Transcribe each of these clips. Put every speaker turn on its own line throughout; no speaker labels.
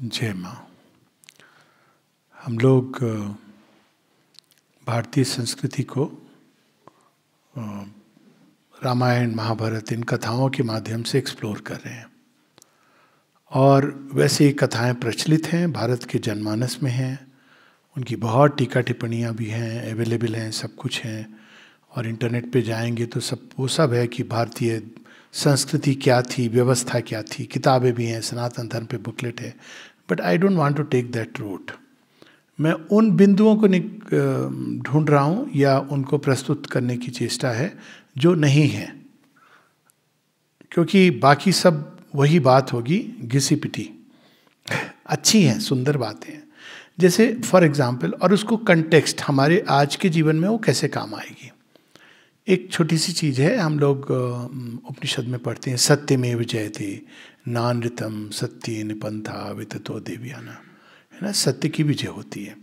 जय माँ हम लोग भारतीय संस्कृति को रामायण महाभारत इन कथाओं के माध्यम से एक्सप्लोर कर रहे हैं और वैसे ही कथाएं प्रचलित हैं भारत के जनमानस में हैं उनकी बहुत टीका टिप्पणियाँ भी हैं अवेलेबल हैं सब कुछ हैं और इंटरनेट पे जाएंगे तो सब वो सब है कि भारतीय संस्कृति क्या थी व्यवस्था क्या थी किताबें भी हैं सनातन धर्म पे बुकलेट है but I don't want to take that route मैं उन बिंदुओं को ढूंढ रहा हूँ या उनको प्रस्तुत करने की चेष्टा है जो नहीं है क्योंकि बाकी सब वही बात होगी घिसी पिटी अच्छी हैं सुंदर बातें हैं जैसे फॉर एग्जाम्पल और उसको कंटेक्स्ट हमारे आज के जीवन में वो कैसे काम आएगी एक छोटी सी चीज़ है हम लोग उपनिषद में पढ़ते हैं सत्य में विजय थे नान रितम सत्य निपंथा विततो देवियाना है ना सत्य की विजय होती है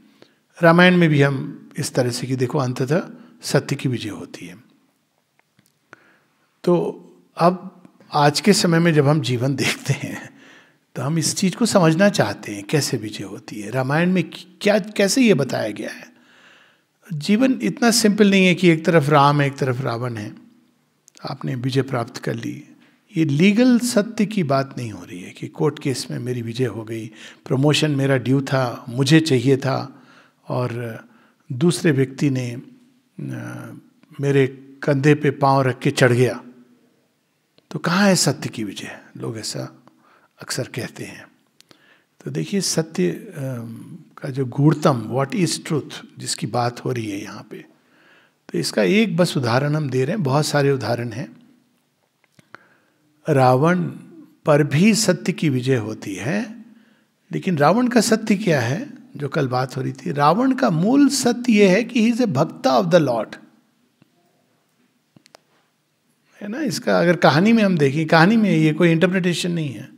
रामायण में भी हम इस तरह से कि देखो अंततः सत्य की विजय होती है तो अब आज के समय में जब हम जीवन देखते हैं तो हम इस चीज़ को समझना चाहते हैं कैसे विजय होती है रामायण में क्या कैसे ये बताया गया है जीवन इतना सिंपल नहीं है कि एक तरफ राम है एक तरफ रावण है आपने विजय प्राप्त कर ली ये लीगल सत्य की बात नहीं हो रही है कि कोर्ट केस में मेरी विजय हो गई प्रमोशन मेरा ड्यू था मुझे चाहिए था और दूसरे व्यक्ति ने मेरे कंधे पे पांव रख के चढ़ गया तो कहाँ है सत्य की विजय लोग ऐसा अक्सर कहते हैं तो देखिए सत्य का जो गूढ़तम व्हाट इज ट्रूथ जिसकी बात हो रही है यहाँ पे तो इसका एक बस उदाहरण हम दे रहे हैं बहुत सारे उदाहरण हैं रावण पर भी सत्य की विजय होती है लेकिन रावण का सत्य क्या है जो कल बात हो रही थी रावण का मूल सत्य यह है कि ही इज ए भक्ता ऑफ द लॉर्ड है ना इसका अगर कहानी में हम देखें कहानी में ये कोई इंटरप्रिटेशन नहीं है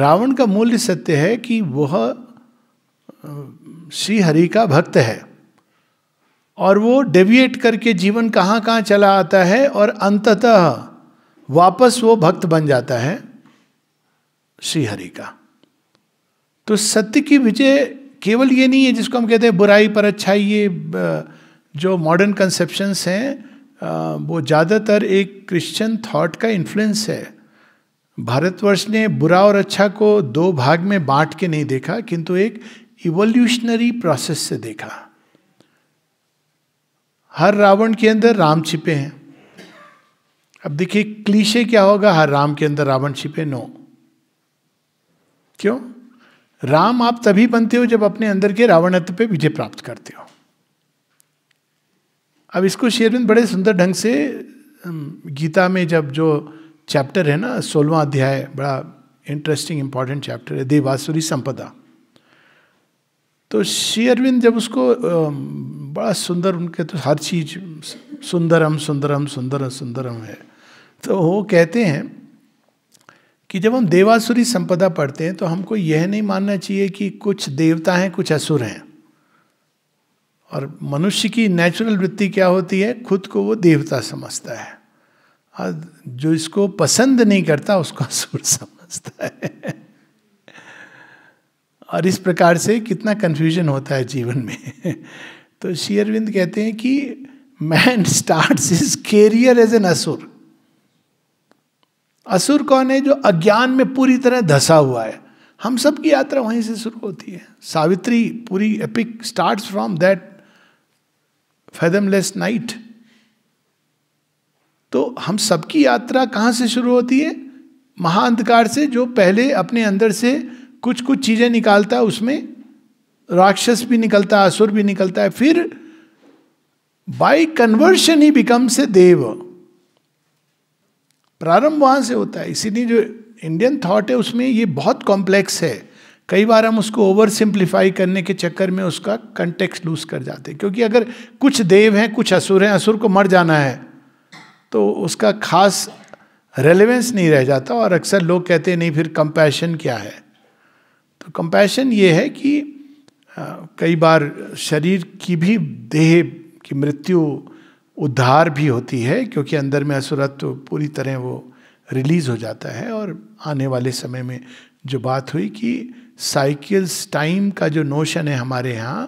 रावण का मूल्य सत्य है कि वह श्री हरि का भक्त है और वो डेविएट करके जीवन कहाँ कहाँ चला आता है और अंततः वापस वो भक्त बन जाता है श्री हरि का तो सत्य की विजय केवल ये नहीं है जिसको हम कहते हैं बुराई पर अच्छाई ये जो मॉडर्न कंसेप्शंस हैं वो ज़्यादातर एक क्रिश्चियन थॉट का इन्फ्लुएंस है भारतवर्ष ने बुरा और अच्छा को दो भाग में बांट के नहीं देखा किंतु एक इवोल्यूशनरी प्रोसेस से देखा हर रावण के अंदर राम छिपे हैं अब देखिए क्लीशे क्या होगा हर राम के अंदर रावण छिपे नो क्यों राम आप तभी बनते हो जब अपने अंदर के रावणत्व पे विजय प्राप्त करते हो अब इसको शेरविंद बड़े सुंदर ढंग से गीता में जब जो चैप्टर है ना सोलवा अध्याय बड़ा इंटरेस्टिंग इंपॉर्टेंट चैप्टर है देवासुरी संपदा तो शेयरविंद जब उसको बड़ा सुंदर उनके तो हर चीज सुंदरम सुंदरम सुंदर सुंदरम है तो वो कहते हैं कि जब हम देवासुरी संपदा पढ़ते हैं तो हमको यह नहीं मानना चाहिए कि कुछ देवता हैं कुछ असुर हैं और मनुष्य की नेचुरल वृत्ति क्या होती है खुद को वो देवता समझता है और जो इसको पसंद नहीं करता उसको असुर समझता है और इस प्रकार से कितना कन्फ्यूजन होता है जीवन में तो शेयरविंद कहते हैं कि man start is career as an asura असुर कौन है जो अज्ञान में पूरी तरह धसा हुआ है हम सब की यात्रा वहीं से शुरू होती है सावित्री पूरी epic start from that fathomless night तो हम सबकी यात्रा कहाँ से शुरू होती है महाअंधकार से जो पहले अपने अंदर से कुछ कुछ चीजें निकालता है उसमें राक्षस भी निकलता है असुर भी निकलता है फिर by conversion he becomes a deva प्रारंभ वहां से होता है इसीलिए जो इंडियन थॉट है उसमें ये बहुत कॉम्प्लेक्स है कई बार हम उसको ओवर सिंप्लीफाई करने के चक्कर में उसका कंटेक्स लूज कर जाते हैं क्योंकि अगर कुछ देव हैं कुछ असुर हैं असुर को मर जाना है तो उसका खास रेलेवेंस नहीं रह जाता और अक्सर लोग कहते हैं नहीं फिर कंपैशन क्या है तो कंपैशन ये है कि कई बार शरीर की भी देह की मृत्यु उद्धार भी होती है क्योंकि अंदर में असुरत्व पूरी तरह वो रिलीज हो जाता है और आने वाले समय में जो बात हुई कि साइकिल्स टाइम का जो नोशन है हमारे यहाँ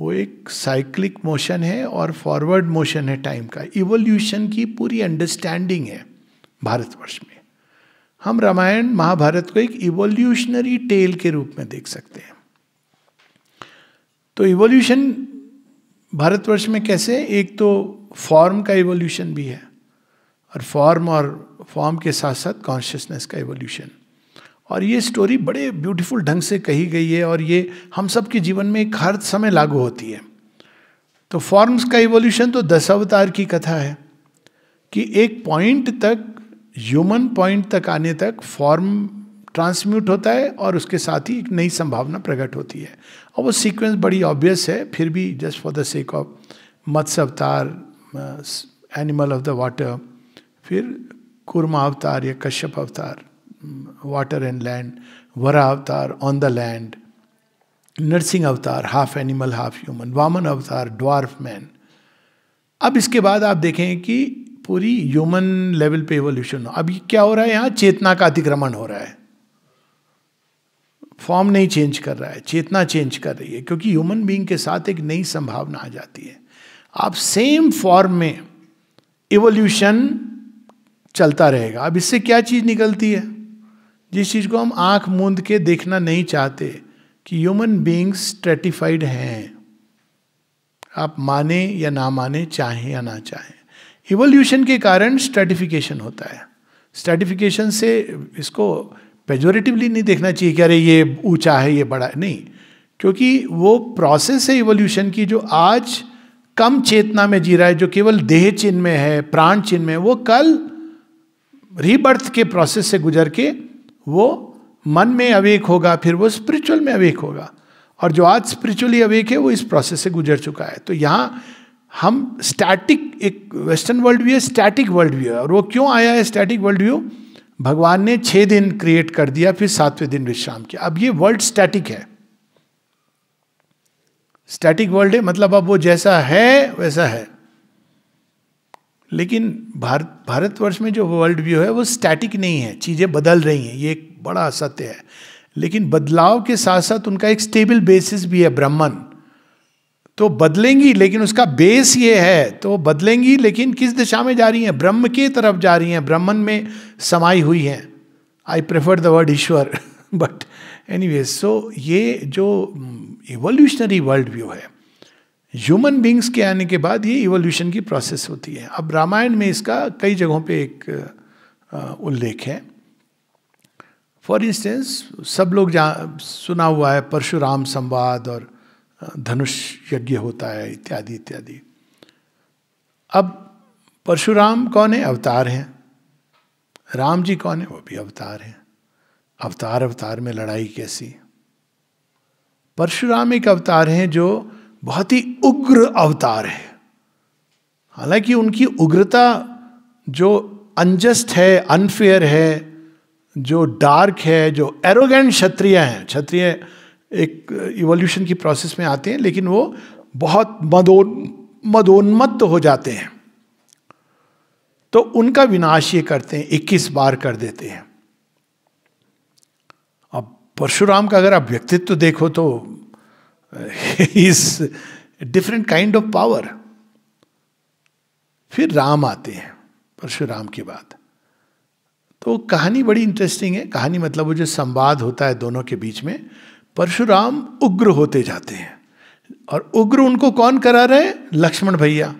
वो एक साइक्लिक मोशन है और फॉरवर्ड मोशन है टाइम का इवोल्यूशन की पूरी अंडरस्टैंडिंग है भारतवर्ष में हम रामायण महाभारत को एक इवोल्यूशनरी टेल के रूप में देख सकते हैं तो इवोल्यूशन भारतवर्ष में कैसे एक तो फॉर्म का इवोल्यूशन भी है और फॉर्म और फॉर्म के साथ साथ कॉन्शियसनेस का इवोल्यूशन और ये स्टोरी बड़े ब्यूटीफुल ढंग से कही गई है और ये हम सब के जीवन में एक हर समय लागू होती है तो फॉर्म्स का इवोल्यूशन तो दशावतार की कथा है कि एक पॉइंट तक ह्यूमन पॉइंट तक आने तक फॉर्म ट्रांसम्यूट होता है और उसके साथ ही एक नई संभावना प्रकट होती है और वो सीक्वेंस बड़ी ऑब्वियस है फिर भी just for the sake of Matsya avatar animal of the water फिर कुर्मा अवतार या कश्यप अवतार वाटर एंड लैंड वरा अवतार on the land Narasimha avatar half animal half human Vamana avatar dwarf man अब इसके बाद आप देखें कि पूरी ह्यूमन लेवल पे एवोल्यूशन हो अब ये क्या हो रहा है यहाँ चेतना का अतिक्रमण हो रहा है फॉर्म नहीं चेंज कर रहा है चेतना चेंज कर रही है क्योंकि ह्यूमन बीइंग के साथ एक नई संभावना आ जाती है आप सेम फॉर्म में इवोल्यूशन चलता रहेगा अब इससे क्या चीज़ निकलती है जिस चीज़ को हम आंख मूंद के देखना नहीं चाहते कि ह्यूमन बींग्स स्ट्रेटिफाइड हैं आप माने या ना माने चाहें या ना चाहें इवोल्यूशन के कारण स्ट्रेटिफिकेशन होता है स्ट्रेटिफिकेशन से इसको पेजोरेटिवली नहीं देखना चाहिए कि अरे ये ऊंचा है ये बड़ा है नहीं क्योंकि वो प्रोसेस है इवोल्यूशन की जो आज कम चेतना में जी रहा है जो केवल देह चिन्ह में है प्राण चिन्ह में वो कल रीबर्थ के प्रोसेस से गुजर के वो मन में अवेक होगा फिर वो स्पिरिचुअल में अवेक होगा और जो आज स्पिरिचुअली अवेक है वो इस प्रोसेस से गुजर चुका है तो यहाँ हम स्टैटिक एक वेस्टर्न वर्ल्ड व्यू है स्टैटिक वर्ल्ड व्यू है और वो क्यों आया है स्टैटिक वर्ल्ड व्यू भगवान ने छः दिन क्रिएट कर दिया फिर सातवें दिन विश्राम किया अब ये वर्ल्ड स्टैटिक है स्टैटिक वर्ल्ड है मतलब अब वो जैसा है वैसा है लेकिन भारत भारतवर्ष में जो वर्ल्ड व्यू है वो स्टैटिक नहीं है चीज़ें बदल रही हैं ये एक बड़ा सत्य है लेकिन बदलाव के साथ साथ उनका एक स्टेबल बेसिस भी है ब्राह्मण तो बदलेंगी लेकिन उसका बेस ये है तो बदलेंगी लेकिन किस दिशा में जा रही हैं ब्रह्म के तरफ जा रही हैं ब्राह्मण में समाई हुई हैं I prefer the word Ishwar but any so ये जो इवोल्यूशनरी वर्ल्ड व्यू है ह्यूमन बींग्स के आने के बाद ये इवोल्यूशन की प्रोसेस होती है अब रामायण में इसका कई जगहों पे एक उल्लेख है फॉर इंस्टेंस सब लोग जहाँ सुना हुआ है परशुराम संवाद और धनुष यज्ञ होता है इत्यादि इत्यादि अब परशुराम कौन है अवतार हैं राम जी कौन है वो भी अवतार हैं अवतार अवतार में लड़ाई कैसी परशुराम एक अवतार हैं जो बहुत ही उग्र अवतार है हालांकि उनकी उग्रता जो अनजस्ट है अनफेयर है जो डार्क है जो एरोगेंट क्षत्रिय हैं क्षत्रिय एक इवोल्यूशन uh, की प्रोसेस में आते हैं लेकिन वो बहुत मदोन मदोन्मत्त हो जाते हैं तो उनका विनाश ये करते हैं 21 बार कर देते हैं अब परशुराम का अगर आप व्यक्तित्व देखो तो uh, इस डिफरेंट काइंड ऑफ पावर फिर राम आते हैं परशुराम के बाद तो कहानी बड़ी इंटरेस्टिंग है कहानी मतलब वो जो संवाद होता है दोनों के बीच में परशुराम उग्र होते जाते हैं और उग्र उनको कौन करा रहे हैं लक्ष्मण भैया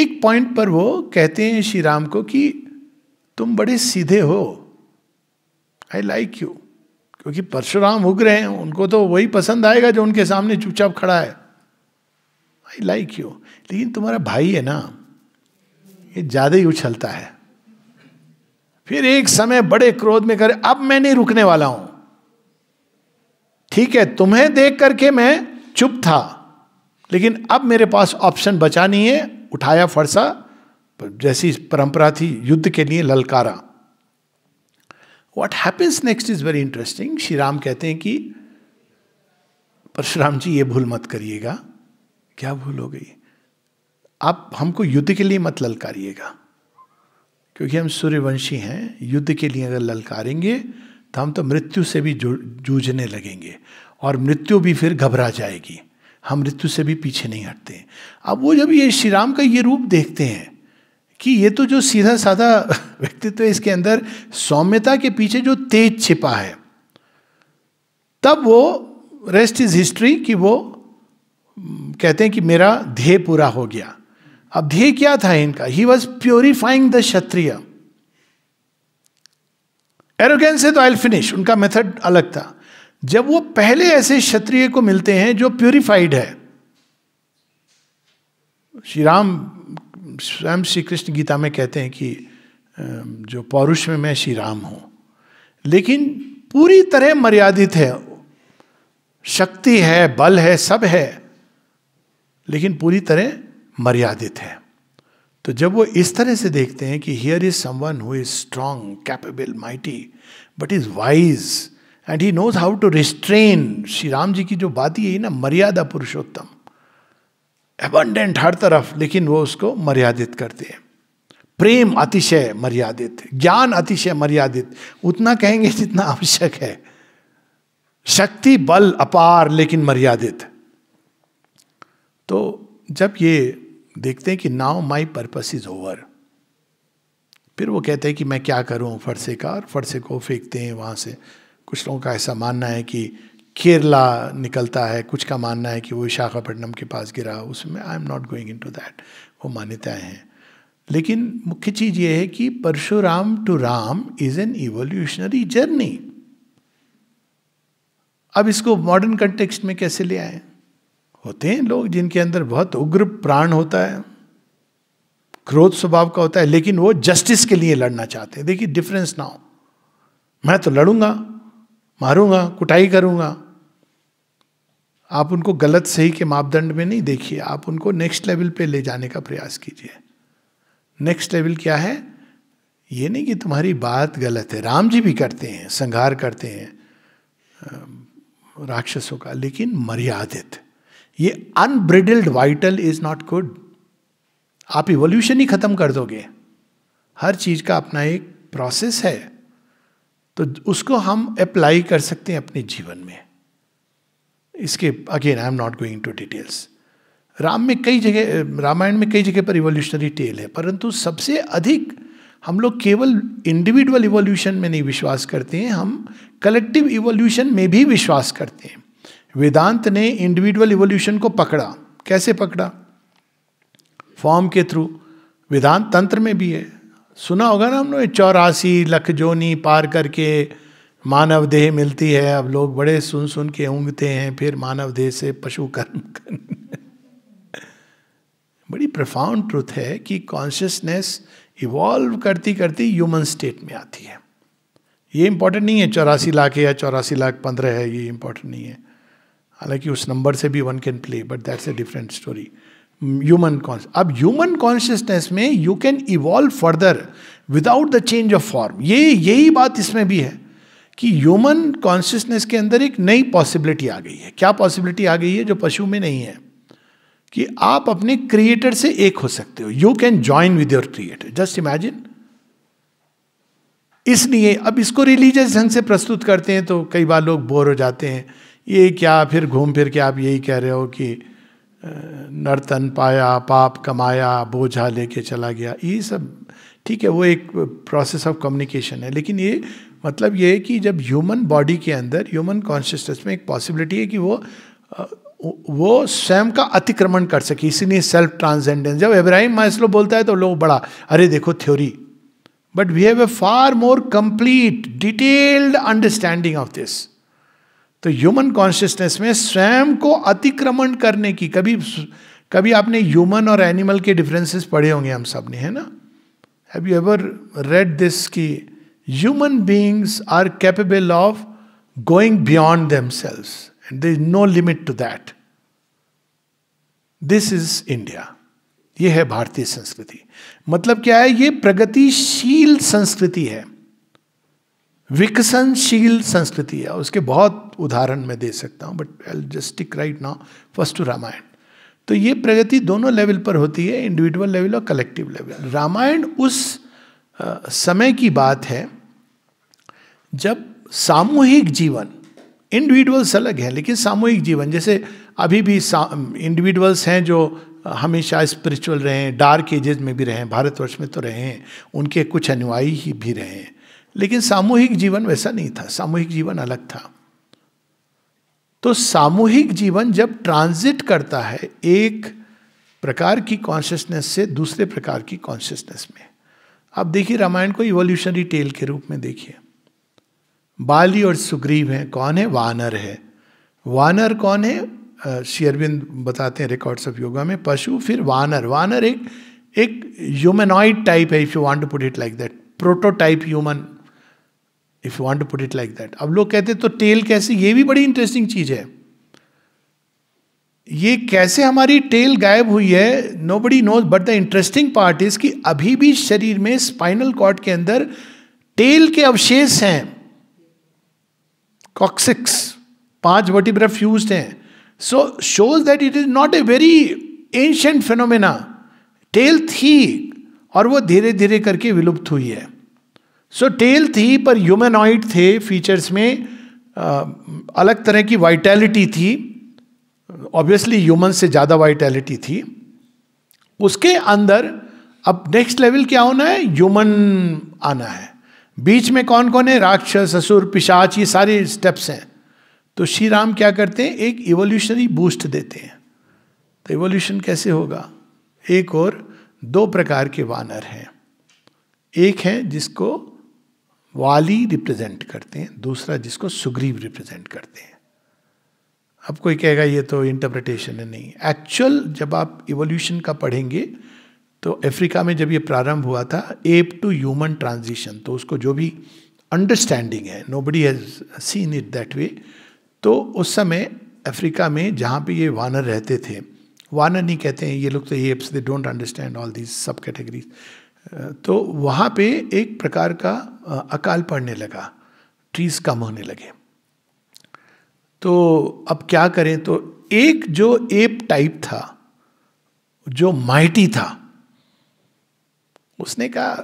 एक पॉइंट पर वो कहते हैं श्री राम को कि तुम बड़े सीधे हो आई लाइक यू क्योंकि परशुराम उग्र हैं उनको तो वही पसंद आएगा जो उनके सामने चुपचाप खड़ा है आई लाइक यू लेकिन तुम्हारा भाई है ना ये ज़्यादा ही उछलता है फिर एक समय बड़े क्रोध में करे अब मैं नहीं रुकने वाला हूं ठीक है तुम्हें देख करके मैं चुप था लेकिन अब मेरे पास ऑप्शन बचा नहीं है उठाया फरसा जैसी परंपरा थी युद्ध के लिए ललकारा what happens next is very interesting Shri Ram कहते हैं कि परशुराम जी ये भूल मत करिएगा क्या भूल हो गई आप हमको युद्ध के लिए मत ललकारिएगा क्योंकि हम सूर्यवंशी हैं युद्ध के लिए अगर ललकारेंगे तो हम तो मृत्यु से भी जूझने लगेंगे और मृत्यु भी फिर घबरा जाएगी हम मृत्यु से भी पीछे नहीं हटते अब वो जब ये श्री राम का ये रूप देखते हैं कि ये तो जो सीधा साधा व्यक्तित्व है इसके अंदर सौम्यता के पीछे जो तेज छिपा है तब वो रेस्ट इज हिस्ट्री कि वो हम्म, कहते हैं कि मेरा ध्येय पूरा हो गया अब ध्येय क्या था इनका he was purifying the Kshatriya arrogance है तो आई फिनिश उनका मेथड अलग था जब वो पहले ऐसे क्षत्रिय को मिलते हैं जो प्योरिफाइड है श्री राम स्वयं श्री कृष्ण गीता में कहते हैं कि जो पौरुष में मैं श्री राम हूं लेकिन पूरी तरह मर्यादित है शक्ति है बल है सब है लेकिन पूरी तरह मर्यादित है तो जब वो इस तरह से देखते हैं कि here is someone who is strong capable mighty but is wise and he knows how to restrain Shri Ram ji की जो बात ही है ना मर्यादा पुरुषोत्तम एबंडेंट हर तरफ लेकिन वो उसको मर्यादित करते हैं प्रेम अतिशय मर्यादित ज्ञान अतिशय मर्यादित उतना कहेंगे जितना आवश्यक है शक्ति बल अपार लेकिन मर्यादित तो जब ये देखते हैं कि now my purpose is over फिर वो कहते हैं कि मैं क्या करूं फरसे का और फरसे को फेंकते हैं वहां से कुछ लोगों का ऐसा मानना है कि केरला निकलता है कुछ का मानना है कि वो विशाखापट्टनम के पास गिरा उसमें I am not going into that वो मान्यताएं हैं लेकिन मुख्य चीज़ ये है कि Parshuram to Ram is an evolutionary journey अब इसको मॉडर्न कंटेक्स्ट में कैसे ले आए होते हैं लोग जिनके अंदर बहुत उग्र प्राण होता है क्रोध स्वभाव का होता है लेकिन वो जस्टिस के लिए लड़ना चाहते हैं देखिए डिफरेंस ना हो मैं तो लड़ूंगा मारूंगा कुटाई करूंगा आप उनको गलत सही के मापदंड में नहीं देखिए आप उनको नेक्स्ट लेवल पे ले जाने का प्रयास कीजिए नेक्स्ट लेवल क्या है ये नहीं कि तुम्हारी बात गलत है राम जी भी करते हैं संघार करते हैं राक्षसों का लेकिन मर्यादित ये unbridled vital is not good आप इवोल्यूशन ही खत्म कर दोगे हर चीज का अपना एक प्रोसेस है तो उसको हम अप्लाई कर सकते हैं अपने जीवन में इसके again I am not going to details Ram में कई जगह रामायण में कई जगह पर रिवोल्यूशनरी टेल है परंतु सबसे अधिक हम लोग केवल इंडिविजुअल इवोल्यूशन में नहीं विश्वास करते हैं हम कलेक्टिव इवोल्यूशन में भी विश्वास करते हैं वेदांत ने इंडिविजुअल इवोल्यूशन को पकड़ा कैसे पकड़ा फॉर्म के थ्रू वेदांत तंत्र में भी है सुना होगा ना हमने चौरासी लख जोनी पार करके मानव देह मिलती है अब लोग बड़े सुन सुन के ऊँगते हैं फिर मानव देह से पशु कर्म कर बड़ी प्रफाउंड ट्रूथ है कि कॉन्शियसनेस इवॉल्व करती करती ह्यूमन स्टेट में आती है ये इंपॉर्टेंट नहीं है चौरासी लाख है या चौरासी लाख पंद्रह है ये इंपॉर्टेंट नहीं है हालांकि उस नंबर से भी one can play but that's a different story human अब ह्यूमन कॉन्शियसनेस में you can evolve further without the change of form ये यही बात इसमें भी है कि ह्यूमन कॉन्शियसनेस के अंदर एक नई पॉसिबिलिटी आ गई है क्या पॉसिबिलिटी आ गई है जो पशु में नहीं है कि आप अपने क्रिएटर से एक हो सकते हो you can join with your creator just imagine इसलिए अब इसको रिलीजियस ढंग से प्रस्तुत करते हैं तो कई बार लोग बोर हो जाते हैं ये क्या फिर घूम फिर के आप यही कह रहे हो कि नर्तन पाया पाप कमाया बोझा लेके चला गया ये सब ठीक है वो एक प्रोसेस ऑफ कम्युनिकेशन है लेकिन ये मतलब ये है कि जब ह्यूमन बॉडी के अंदर ह्यूमन कॉन्शियसनेस में एक पॉसिबिलिटी है कि वो वो स्वयं का अतिक्रमण कर सके इसीलिए सेल्फ ट्रांसजेंडेंस जब इब्राहिम माइसलो बोलता है तो लोग बड़ा अरे देखो theory but we have a far more complete detailed understanding of this तो ह्यूमन कॉन्शियसनेस में स्वयं को अतिक्रमण करने की कभी कभी आपने ह्यूमन और एनिमल के डिफरेंसेस पढ़े होंगे हम सब ने है ना have you ever read this की human beings are capable of going beyond themselves and there is no limit to that this is India ये है भारतीय संस्कृति मतलब क्या है ये प्रगतिशील संस्कृति है विकसनशील संस्कृति है उसके बहुत उदाहरण मैं दे सकता हूँ but I just right now first to Ramayana तो ये प्रगति दोनों लेवल पर होती है इंडिविजुअल लेवल और कलेक्टिव लेवल रामायण उस समय की बात है जब सामूहिक जीवन इंडिविजुअल्स अलग हैं लेकिन सामूहिक जीवन जैसे अभी भी इंडिविजुअल्स हैं जो हमेशा स्पिरिचुअल रहे हैं डार्क एजेस में भी रहे हैं भारतवर्ष में तो रहे हैं उनके कुछ अनुयायी ही भी रहे हैं लेकिन सामूहिक जीवन वैसा नहीं था सामूहिक जीवन अलग था तो सामूहिक जीवन जब ट्रांजिट करता है एक प्रकार की कॉन्शियसनेस से दूसरे प्रकार की कॉन्शियसनेस में आप देखिए रामायण को इवोल्यूशनरी टेल के रूप में देखिए बाली और सुग्रीव हैं कौन है वानर है वानर कौन है शेयरविंद बताते हैं रिकॉर्ड्स ऑफ योगा में पशु फिर वानर वानर एक एक ह्यूमनॉइड टाइप है if you want to put it like that prototype human if you want to put it like that अब लोग कहते तो टेल कैसे ये भी बड़ी इंटरेस्टिंग चीज है ये कैसे हमारी टेल गायब हुई है nobody knows but the interesting part is कि अभी भी शरीर में स्पाइनल कॉर्ड के अंदर टेल के अवशेष हैं कॉक्सिक्स पांच वर्टिब्रा फ्यूज हैं so shows that it is not a very ancient phenomena tail थी और वो धीरे धीरे करके विलुप्त हुई है सो टेल थी पर ह्यूमेनॉइड थे फीचर्स में आ, अलग तरह की वाइटैलिटी थी ऑब्वियसली ह्यूमन से ज़्यादा वाइटैलिटी थी उसके अंदर अब नेक्स्ट लेवल क्या होना है ह्यूमन आना है बीच में कौन कौन है राक्षस ससुर पिशाच ये सारे स्टेप्स हैं तो श्री राम क्या करते हैं एक इवोल्यूशनरी बूस्ट देते हैं तो इवोल्यूशन कैसे होगा एक और दो प्रकार के वानर हैं एक है जिसको वाली रिप्रेजेंट करते हैं दूसरा जिसको सुग्रीव रिप्रेजेंट करते हैं अब कोई कहेगा ये तो इंटरप्रिटेशन है नहीं एक्चुअल जब आप इवोल्यूशन का पढ़ेंगे तो अफ्रीका में जब ये प्रारंभ हुआ था एप टू ह्यूमन ट्रांजिशन तो उसको जो भी अंडरस्टैंडिंग है nobody has seen it that way तो उस समय अफ्रीका में जहाँ पे ये वानर रहते थे वानर नहीं कहते हैं ये लोग तो apes they don't understand all these सब कैटेगरीज तो वहाँ पे एक प्रकार का अकाल पड़ने लगा ट्रीज कम होने लगे तो अब क्या करें तो एक जो एप टाइप था जो माइटी था उसने कहा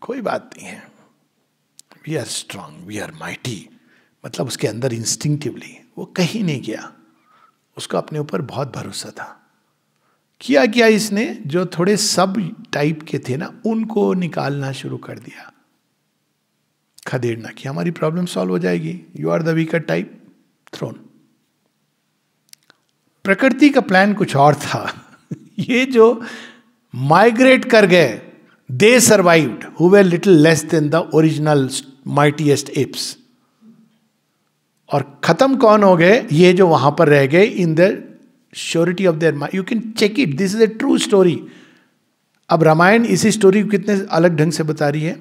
कोई बात नहीं है we are strong we are mighty मतलब उसके अंदर इंस्टिंक्टिवली वो कहीं नहीं गया उसको अपने ऊपर बहुत भरोसा था किया क्या इसने जो थोड़े सब टाइप के थे ना उनको निकालना शुरू कर दिया खदेड़ना कि हमारी प्रॉब्लम सॉल्व हो जाएगी you are the weaker type thrown प्रकृति का प्लान कुछ और था ये जो माइग्रेट कर गए they survived who were little less than the original mightiest apes और खत्म कौन हो गए ये जो वहां पर रह गए in the surety of their mind you can check it this is a true story अब रामायण इसी स्टोरी को कितने अलग ढंग से बता रही है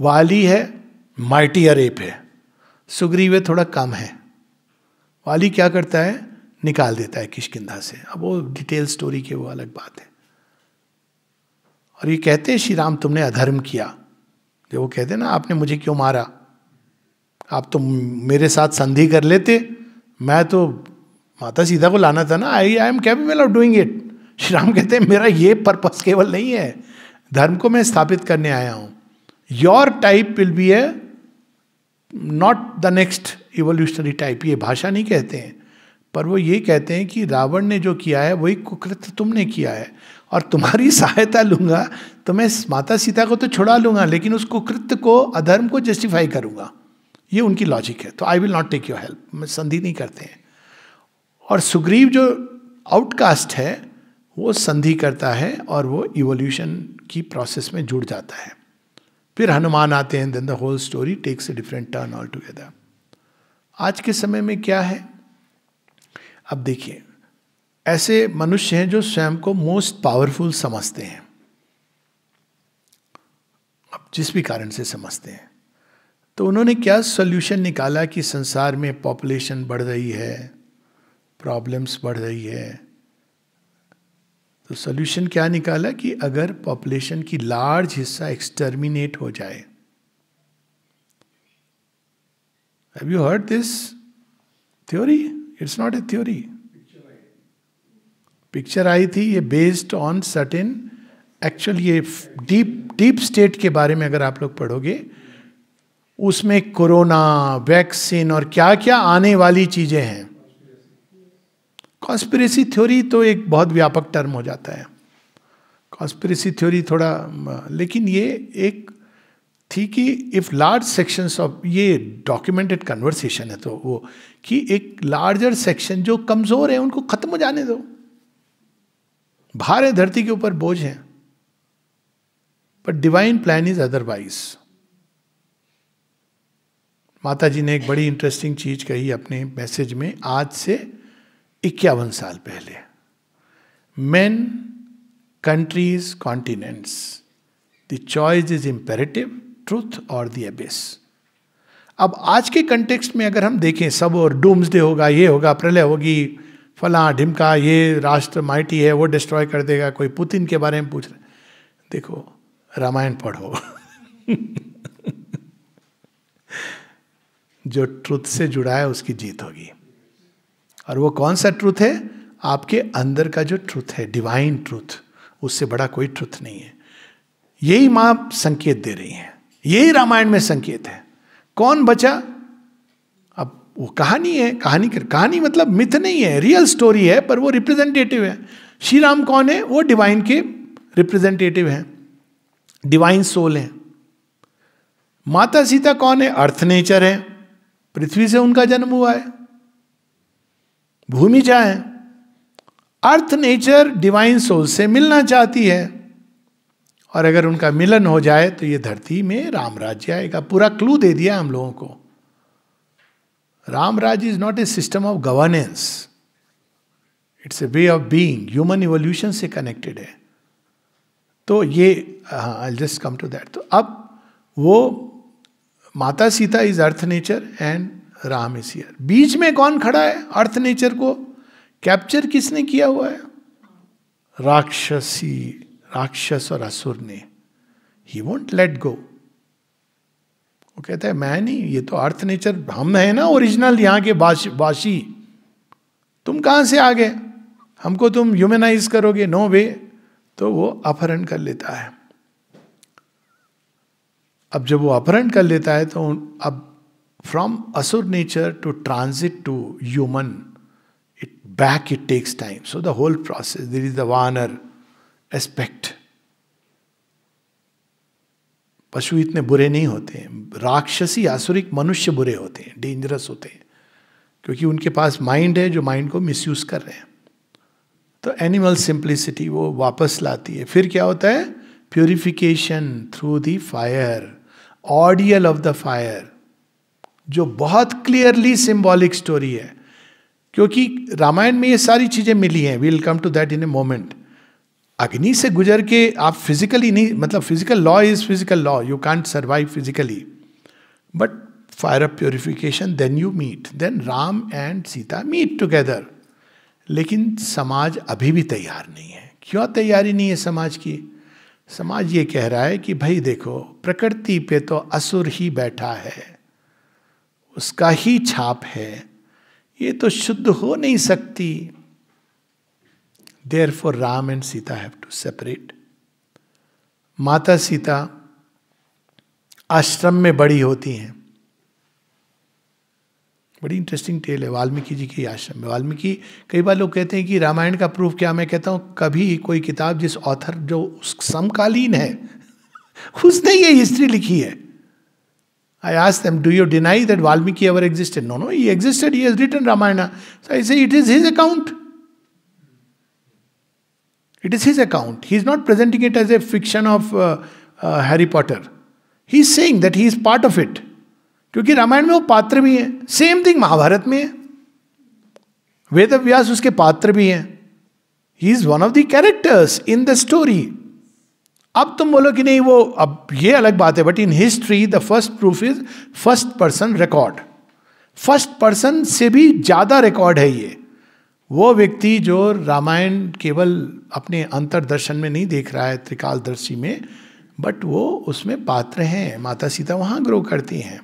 वाली है माइटी अरेप है सुग्रीव थोड़ा कम है वाली क्या करता है निकाल देता है किशकिंधा से अब वो डिटेल स्टोरी की वो अलग बात है और ये कहते हैं श्री राम तुमने अधर्म किया जब वो कहते हैं ना आपने मुझे क्यों मारा आप तो मेरे साथ संधि कर लेते मैं तो माता सीता को लाना था ना I I am capable of doing it Shri Ram कहते हैं मेरा ये पर्पस केवल नहीं है धर्म को मैं स्थापित करने आया हूं your type will be a not the next evolutionary type ये भाषा नहीं कहते हैं पर वो ये कहते हैं कि रावण ने जो किया है वही कुकृत्य तुमने किया है और तुम्हारी सहायता लूंगा तो मैं माता सीता को तो छुड़ा लूंगा लेकिन उस कुकृत्य को अधर्म को जस्टिफाई करूंगा ये उनकी लॉजिक है तो I will not take your help संधि नहीं करते हैं और सुग्रीव जो आउटकास्ट है वो संधि करता है और वो इवोल्यूशन की प्रोसेस में जुड़ जाता है फिर हनुमान आते हैं then the whole story takes a different turn altogether आज के समय में क्या है अब देखिए ऐसे मनुष्य हैं जो स्वयं को मोस्ट पावरफुल समझते हैं अब जिस भी कारण से समझते हैं तो उन्होंने क्या सोल्यूशन निकाला कि संसार में पॉपुलेशन बढ़ रही है प्रॉब्लम्स बढ़ रही है तो सोल्यूशन क्या निकाला कि अगर पॉपुलेशन की लार्ज हिस्सा एक्सटर्मिनेट हो जाए have you heard this theory it's not a theory picture आई थी ये बेस्ड ऑन सर्टेन एक्चुअल ये डीप डीप स्टेट के बारे में अगर आप लोग पढ़ोगे उसमें कोरोना वैक्सीन और क्या क्या आने वाली चीज़ें हैं कॉन्स्पिरेसी थ्योरी तो एक बहुत व्यापक टर्म हो जाता है कॉन्स्पिरेसी थ्योरी थोड़ा लेकिन ये एक थी कि इफ लार्ज सेक्शंस ऑफ ये डॉक्यूमेंटेड कन्वर्सेशन है तो वो कि एक लार्जर सेक्शन जो कमज़ोर है उनको ख़त्म हो जाने दो भार है धरती के ऊपर बोझ है but divine plan is otherwise माता जी ने एक बड़ी इंटरेस्टिंग चीज कही अपने मैसेज में आज से इक्यावन साल पहले many countries continents the choice is imperative truth और द abyss. अब आज के कंटेक्स्ट में अगर हम देखें सब और डूम्स डे होगा ये होगा प्रलय होगी फला ढिमका ये राष्ट्र माइटी है वो डिस्ट्रॉय कर देगा कोई पुतिन के बारे में पूछ रहे देखो रामायण पढ़ो जो ट्रुथ से जुड़ा है उसकी जीत होगी और वो कौन सा ट्रूथ है आपके अंदर का जो ट्रूथ है डिवाइन ट्रूथ उससे बड़ा कोई ट्रूथ नहीं है यही माँ संकेत दे रही है यही रामायण में संकेत है कौन बचा अब वो कहानी है कहानी कर कहानी मतलब मिथ नहीं है रियल स्टोरी है पर वो रिप्रेजेंटेटिव है श्री राम कौन है वो डिवाइन के रिप्रेजेंटेटिव हैं डिवाइन सोल है माता सीता कौन है अर्थ नेचर है पृथ्वी से उनका जन्म हुआ है भूमि जाए अर्थ नेचर डिवाइन सोल से मिलना चाहती है और अगर उनका मिलन हो जाए तो ये धरती में राम राज्य आएगा पूरा क्लू दे दिया हम लोगों को Ram Rajya is not a system of governance it's a way of being human evolution से कनेक्टेड है तो ये हाँ I just come to that तो अब वो माता Sita is earth nature and Ram is here बीच में कौन खड़ा है अर्थ नेचर को कैप्चर किसने किया हुआ है राक्षसी राक्षस और असुर ने ही वॉन्ट लेट गो वो कहता है मैं नहीं ये तो अर्थ नेचर हम है ना ओरिजिनल यहां के बाश, बाशी तुम कहां से आ गए हमको तुम ह्यूमेनाइज करोगे नो वे तो वो अपहरण कर लेता है अब जब वो अपहरण कर लेता है तो अब from asura nature to transit to human it back it takes time so the whole process there is the vanar aspect. पशु इतने बुरे नहीं होते हैं राक्षसी आसुरिक मनुष्य बुरे होते हैं डेंजरस होते हैं क्योंकि उनके पास माइंड है जो माइंड को मिसयूज कर रहे हैं तो एनिमल सिंप्लिसिटी वो वापस लाती है फिर क्या होता है purification through the fire ordeal of the fire जो बहुत क्लियरली सिंबॉलिक स्टोरी है क्योंकि रामायण में ये सारी चीजें मिली हैं will come to that in a moment अग्नि से गुजर के आप फिजिकली नहीं मतलब physical law is physical law you can't survive physically but fire of purification then you meet then Ram and Sita meet together लेकिन समाज अभी भी तैयार नहीं है क्यों तैयारी नहीं है समाज की समाज ये कह रहा है कि भाई देखो प्रकृति पे तो असुर ही बैठा है उसका ही छाप है ये तो शुद्ध हो नहीं सकती therefore Ram and Sita have to separate माता सीता आश्रम में बड़ी होती हैं बड़ी इंटरेस्टिंग टेल है वाल्मीकि जी की आश्रम में वाल्मीकि कई बार लोग कहते हैं कि रामायण का प्रूफ क्या मैं कहता हूं कभी कोई किताब जिस ऑथर जो समकालीन है उसने ये हिस्ट्री लिखी है I asked them, Do you deny that Valmiki ever existed? No, no, he existed, he has written Ramayana. So I say, It is his account. It is his account. He is not presenting it as a fiction of uh, uh, Harry Potter. He is saying that he is part of it. क्योंकि रामायण में वो पात्र भी हैं same thing Mahabharat में है वेद व्यास उसके पात्र भी हैं he is one of the characters in the story अब तुम बोलो कि नहीं वो अब ये अलग बात है but in history the first proof is first person record first person से भी ज्यादा रिकॉर्ड है ये वो व्यक्ति जो रामायण केवल अपने दर्शन में नहीं देख रहा है त्रिकालदर्शी में बट वो उसमें पात्र हैं माता सीता वहां ग्रो करती हैं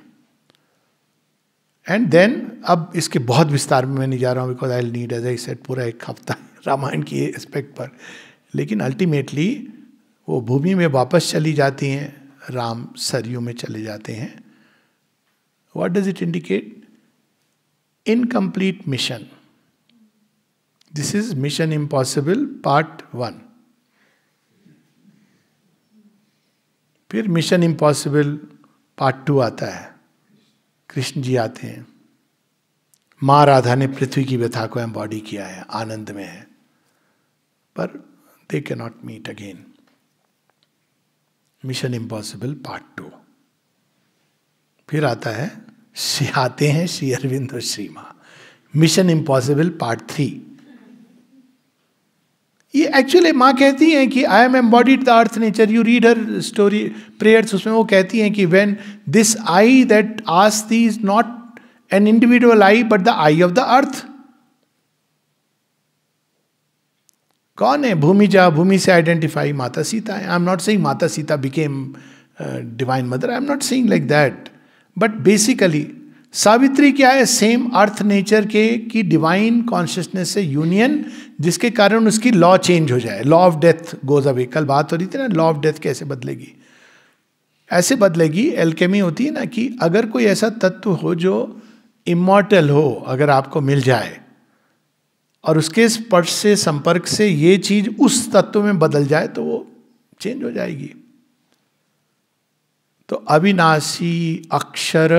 एंड देन अब इसके बहुत विस्तार में मैं नहीं जा रहा हूँ because I need as I set पूरा एक हफ्ता रामायण की एस्पेक्ट पर लेकिन अल्टीमेटली वो भूमि में वापस चली जाती हैं राम सरयू में चले जाते हैं what does it indicate incomplete mission this is mission impossible part one फिर मिशन इम्पॉसिबल पार्ट टू आता है कृष्ण जी आते हैं माँ राधा ने पृथ्वी की व्यथा को एम्बॉडी किया है आनंद में है पर दे के not meet again mission impossible part two फिर आता है श्री आते हैं श्री अरविंद और Shrima mission impossible part three ये एक्चुअली माँ कहती हैं कि I am embodied the earth nature you read her story prayers उसमें वो कहती हैं कि when this I that asked the is not an individual I but the I of the earth कौन है भूमि जा भूमि से आइडेंटिफाई माता सीता है आई एम नॉट सेइंग माता Sita became divine mother I am not saying like that but basically Savitri क्या है same earth nature के की डिवाइन कॉन्शियसनेस से यूनियन जिसके कारण उसकी लॉ चेंज हो जाए law of death goes away कल बात हो रही थी ना लॉ ऑफ डेथ कैसे बदलेगी ऐसे बदलेगी एल्केमी होती है ना कि अगर कोई ऐसा तत्व हो जो इमोटल हो अगर आपको मिल जाए और उसके स्पर्श से संपर्क से ये चीज उस तत्व में बदल जाए तो वो चेंज हो जाएगी तो अविनाशी अक्षर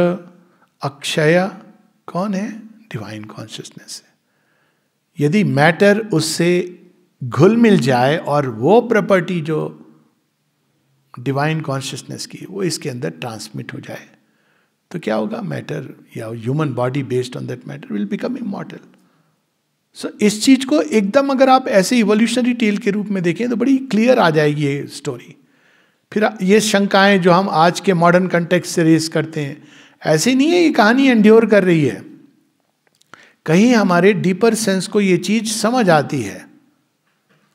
अक्षय कौन है डिवाइन कॉन्शियसनेस है यदि मैटर उससे घुल मिल जाए और वो प्रॉपर्टी जो डिवाइन कॉन्शियसनेस की वो इसके अंदर ट्रांसमिट हो जाए तो क्या होगा मैटर या human body based on that matter will become model so so, इस चीज को एकदम अगर आप ऐसे इवोल्यूशनरी टेल के रूप में देखें तो बड़ी क्लियर आ जाएगी ये स्टोरी फिर ये शंकाएं जो हम आज के मॉडर्न कंटेक्स से रेस करते हैं ऐसे नहीं है ये कहानी एंड्योर कर रही है कहीं हमारे डीपर सेंस को ये चीज समझ आती है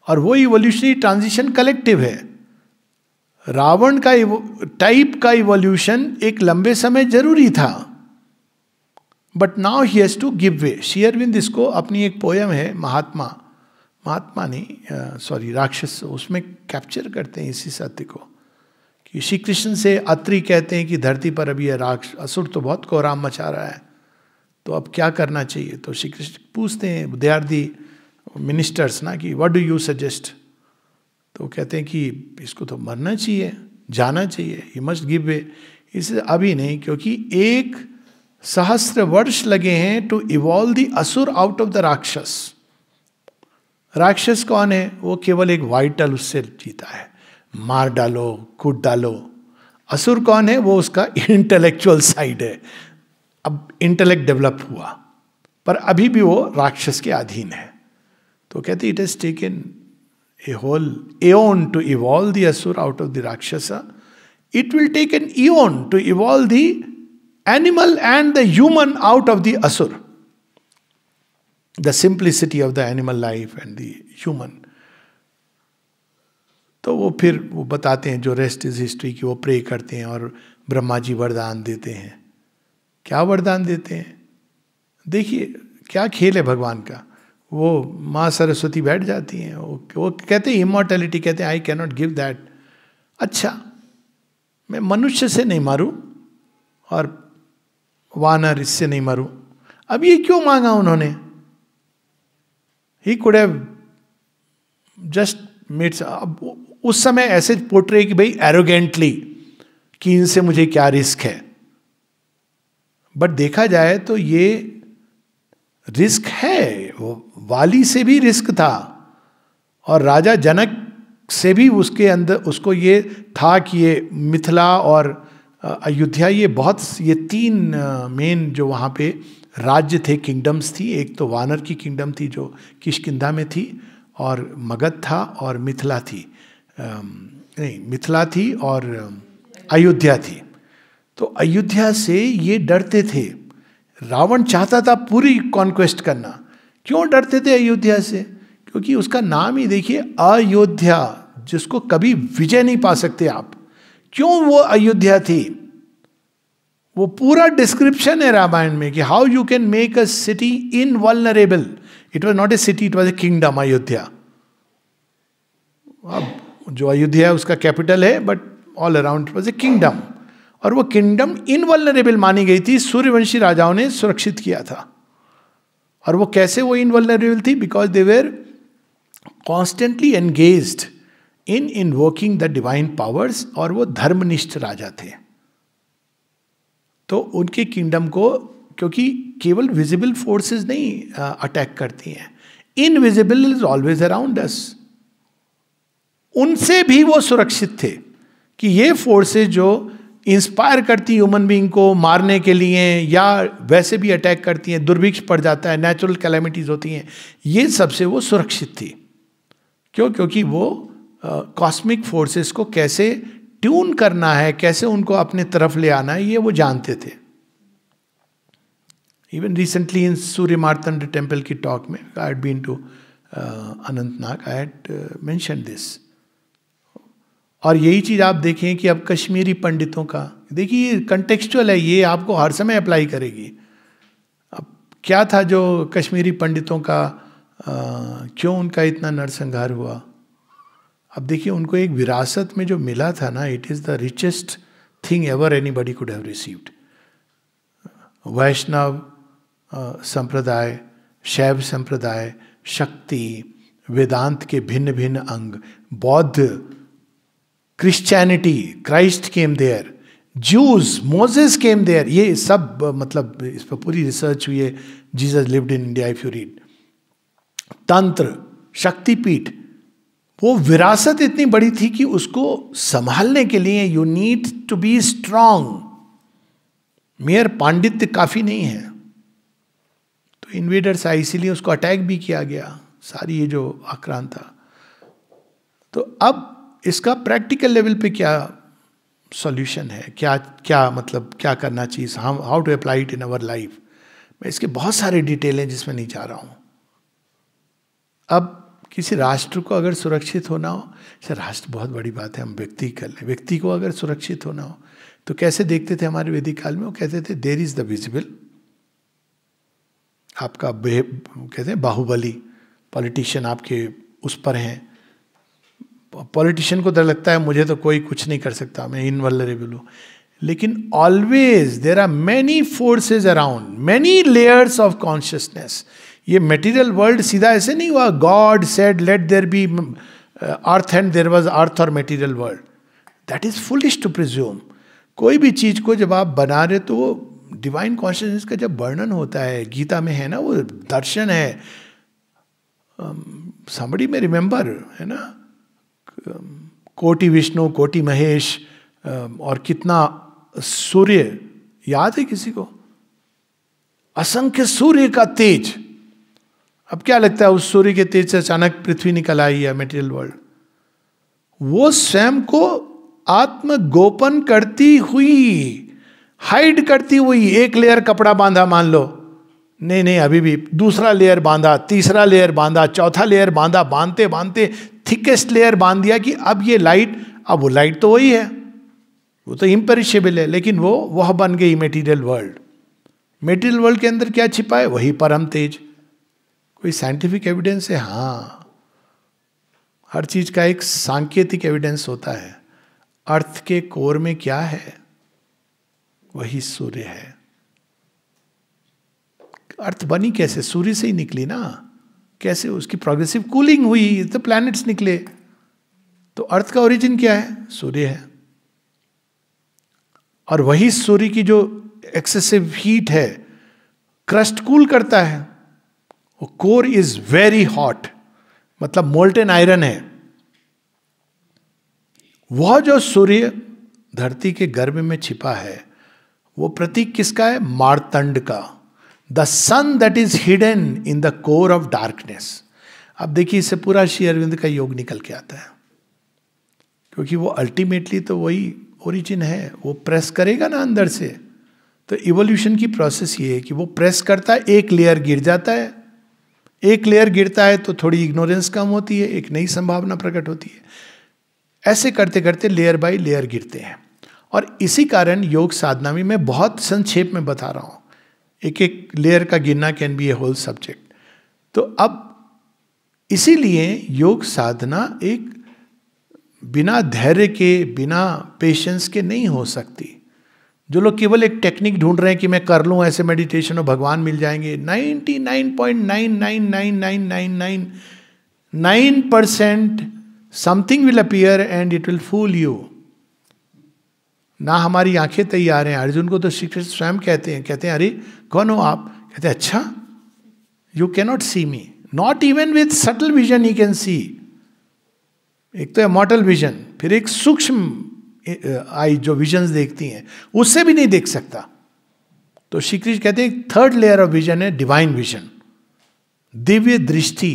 और वो इवोल्यूशनरी ट्रांजिशन कलेक्टिव है रावण का टाइप का इवोल्यूशन एक लंबे समय जरूरी था but now he has to give way शेयरविंद इसको अपनी एक पोयम है महात्मा महात्मा नहीं सॉरी राक्षस उसमें कैप्चर करते हैं इसी सत्य को कि श्री कृष्ण से अत्रि कहते हैं कि धरती पर अभी यह राक्ष असुर तो बहुत कोराम मचा रहा है तो अब क्या करना चाहिए तो श्री कृष्ण पूछते हैं विद्यार्थी मिनिस्टर्स ना कि वट डू यू सजेस्ट तो कहते हैं कि इसको तो मरना चाहिए जाना चाहिए ही मस्ट गिव वे इसे अभी नहीं क्योंकि एक सहस्र वर्ष लगे हैं to evolve the asura out of the rakshasa राक्षस कौन है वो केवल एक वाइटल उससे जीता है मार डालो कूट डालो असुर कौन है वो उसका इंटेलेक्चुअल साइड है अब इंटेलेक्ट डेवलप हुआ पर अभी भी वो राक्षस के अधीन है तो कहते it is taken a whole an to evolve the asura out of the rakshasa it will take an eon to evolve the animal and the human out of the asur. The simplicity of the animal life and the human. तो वो फिर वो बताते हैं जो rest is history की वो pray करते हैं और ब्रह्मा जी वरदान देते हैं क्या वरदान देते हैं देखिए क्या खेल है भगवान का वो माँ सरस्वती बैठ जाती हैं वो, वो कहते हैं इमोर्टेलिटी कहते हैं आई कैनॉट गिव दैट अच्छा मैं मनुष्य से नहीं मारूं और वानर इससे नहीं मरू अब ये क्यों मांगा उन्होंने ही कुड जस्ट मेट्स अब उस समय ऐसे पोट्रे कि भाई एरोगेंटली कि इनसे मुझे क्या रिस्क है बट देखा जाए तो ये रिस्क है वाली से भी रिस्क था और राजा जनक से भी उसके अंदर उसको ये था कि ये मिथिला और अयोध्या ये बहुत ये तीन मेन जो वहाँ पे राज्य थे किंगडम्स थी एक तो वानर की किंगडम थी जो किशकिंधा में थी और मगध था और मिथिला थी नहीं मिथिला थी और अयोध्या थी तो अयोध्या से ये डरते थे रावण चाहता था पूरी कॉन्क्वेस्ट करना क्यों डरते थे अयोध्या से क्योंकि उसका नाम ही देखिए अयोध्या जिसको कभी विजय नहीं पा सकते आप क्यों वो अयोध्या थी वो पूरा डिस्क्रिप्शन है रामायण में कि how you can make a city invulnerable it was not a city it was a kingdom Ayodhya अब जो अयोध्या है उसका कैपिटल है but all around it was a kingdom और वो किंगडम इनवलनरेबल मानी गई थी सूर्यवंशी राजाओं ने सुरक्षित किया था और वो कैसे वो इनवलनरेबल थी because they were constantly engaged in invoking the divine powers और वो धर्मनिष्ठ राजा थे तो उनके किंगडम को क्योंकि केवल विजिबल फोर्सेस नहीं अटैक करती हैं invisible is always around us उनसे भी वो सुरक्षित थे कि ये फोर्सेस जो इंस्पायर करती ह्यूमन बीइंग को मारने के लिए या वैसे भी अटैक करती हैं दुर्भिक्ष पड़ जाता है नेचुरल कैलेमिटीज होती हैं ये सबसे वो सुरक्षित थी क्यों क्योंकि वो कॉस्मिक फोर्सेस को कैसे ट्यून करना है कैसे उनको अपने तरफ ले आना है ये वो जानते थे even recently in Surya Martand temple की टॉक में I had been to Anantnag I had mentioned this और यही चीज़ आप देखें कि अब कश्मीरी पंडितों का देखिए कंटेक्चुअल है ये आपको हर समय अप्लाई करेगी अब क्या था जो कश्मीरी पंडितों का आ, क्यों उनका इतना नरसंहार हुआ अब देखिए उनको एक विरासत में जो मिला था ना it is the richest thing ever anybody could have received Vaishnava Sampradaya Shaiva संप्रदाय शक्ति वेदांत के भिन्न भिन्न अंग बौद्ध Christianity Christ came there Jews Moses came there ये सब मतलब इस पर पूरी रिसर्च हुई है Jesus lived in India if you read tantra Shaktipeeth वो विरासत इतनी बड़ी थी कि उसको संभालने के लिए you need to be strong mere पांडित्य काफी नहीं है तो इन्वेडर्स आए इसीलिए उसको अटैक भी किया गया सारी ये जो आक्रांत था तो अब इसका प्रैक्टिकल लेवल पे क्या सॉल्यूशन है क्या क्या मतलब क्या करना चाहिए हम how to apply it in our life मैं इसके बहुत सारे डिटेल हैं जिसमें नहीं जा रहा हूं अब किसी राष्ट्र को अगर सुरक्षित होना हो सर राष्ट्र बहुत बड़ी बात है हम व्यक्ति कर लें व्यक्ति को अगर सुरक्षित होना हो तो कैसे देखते थे हमारे वैदिक काल में वो कहते थे देर इज द विजिबल आपका कहते हैं बाहुबली पॉलिटिशियन आपके उस पर हैं पॉलिटिशियन को डर लगता है मुझे तो कोई कुछ नहीं कर सकता मैं इनवलरेबल हूँ लेकिन always there are many forces around many layers of consciousness ये मेटीरियल वर्ल्ड सीधा ऐसे नहीं हुआ God said let there be earth and there was earth और material world that is foolish to presume कोई भी चीज को जब आप बना रहे तो वो डिवाइन कॉन्शियसनेस का जब वर्णन होता है गीता में है ना वो दर्शन है समी में रिमेंबर है ना कोटि विष्णु कोटि महेश और कितना सूर्य याद है किसी को असंख्य सूर्य का तेज अब क्या लगता है उस सूर्य के तेज से अचानक पृथ्वी निकल आई है मेटेरियल वर्ल्ड वो स्वयं को आत्म गोपन करती हुई हाइड करती हुई एक लेयर कपड़ा बांधा मान लो नहीं नहीं अभी भी दूसरा लेयर बांधा तीसरा लेयर बांधा चौथा लेयर बांधा बांधते बांधते थिकेस्ट लेयर बांध दिया कि अब ये लाइट अब वो लाइट तो वही है वो तो इम्परिशेबल है लेकिन वो वह बन गई मेटीरियल वर्ल्ड मेटीरियल वर्ल्ड के अंदर क्या छिपा है वही परम तेज कोई साइंटिफिक एविडेंस है हाँ हर चीज का एक सांकेतिक एविडेंस होता है अर्थ के कोर में क्या है वही सूर्य है अर्थ बनी कैसे सूर्य से ही निकली ना कैसे उसकी प्रोग्रेसिव कूलिंग हुई तो प्लैनेट्स निकले तो अर्थ का ओरिजिन क्या है सूर्य है और वही सूर्य की जो एक्सेसिव हीट है क्रस्ट कूल करता है वो कोर इज वेरी हॉट मतलब मोल्टेन आयरन है वह जो सूर्य धरती के गर्भ में छिपा है वो प्रतीक किसका है मारतंड का the sun that is hidden in the core of darkness अब देखिए इससे पूरा श्री अरविंद का योग निकल के आता है क्योंकि वो अल्टीमेटली तो वही ओरिजिन है वो प्रेस करेगा ना अंदर से तो इवोल्यूशन की प्रोसेस ये है कि वो प्रेस करता है एक लेयर गिर जाता है एक लेयर गिरता है तो थोड़ी इग्नोरेंस कम होती है एक नई संभावना प्रकट होती है ऐसे करते करते लेयर बाय लेयर गिरते हैं और इसी कारण योग साधना में मैं बहुत संक्षेप में बता रहा हूँ एक एक लेयर का गिरना can be a whole subject तो अब इसीलिए योग साधना एक बिना धैर्य के बिना पेशेंस के नहीं हो सकती जो लोग केवल एक टेक्निक ढूंढ रहे हैं कि मैं कर लूँ ऐसे मेडिटेशन और भगवान मिल जाएंगे ninety nine point nine nine nine nine nine nine nine percent something will appear and it will fool you ना हमारी आंखें तैयार हैं अर्जुन को तो श्री कृष्ण स्वयं कहते हैं कहते हैं अरे कौन हो आप कहते हैं अच्छा you cannot see me not even with subtle vision you can see एक तो है मॉटल विजन फिर एक सूक्ष्म आई जो विजन देखती हैं उससे भी नहीं देख सकता तो श्री कृष्ण कहते हैं थर्ड लेयर ऑफ विजन है डिवाइन विजन दिव्य दृष्टि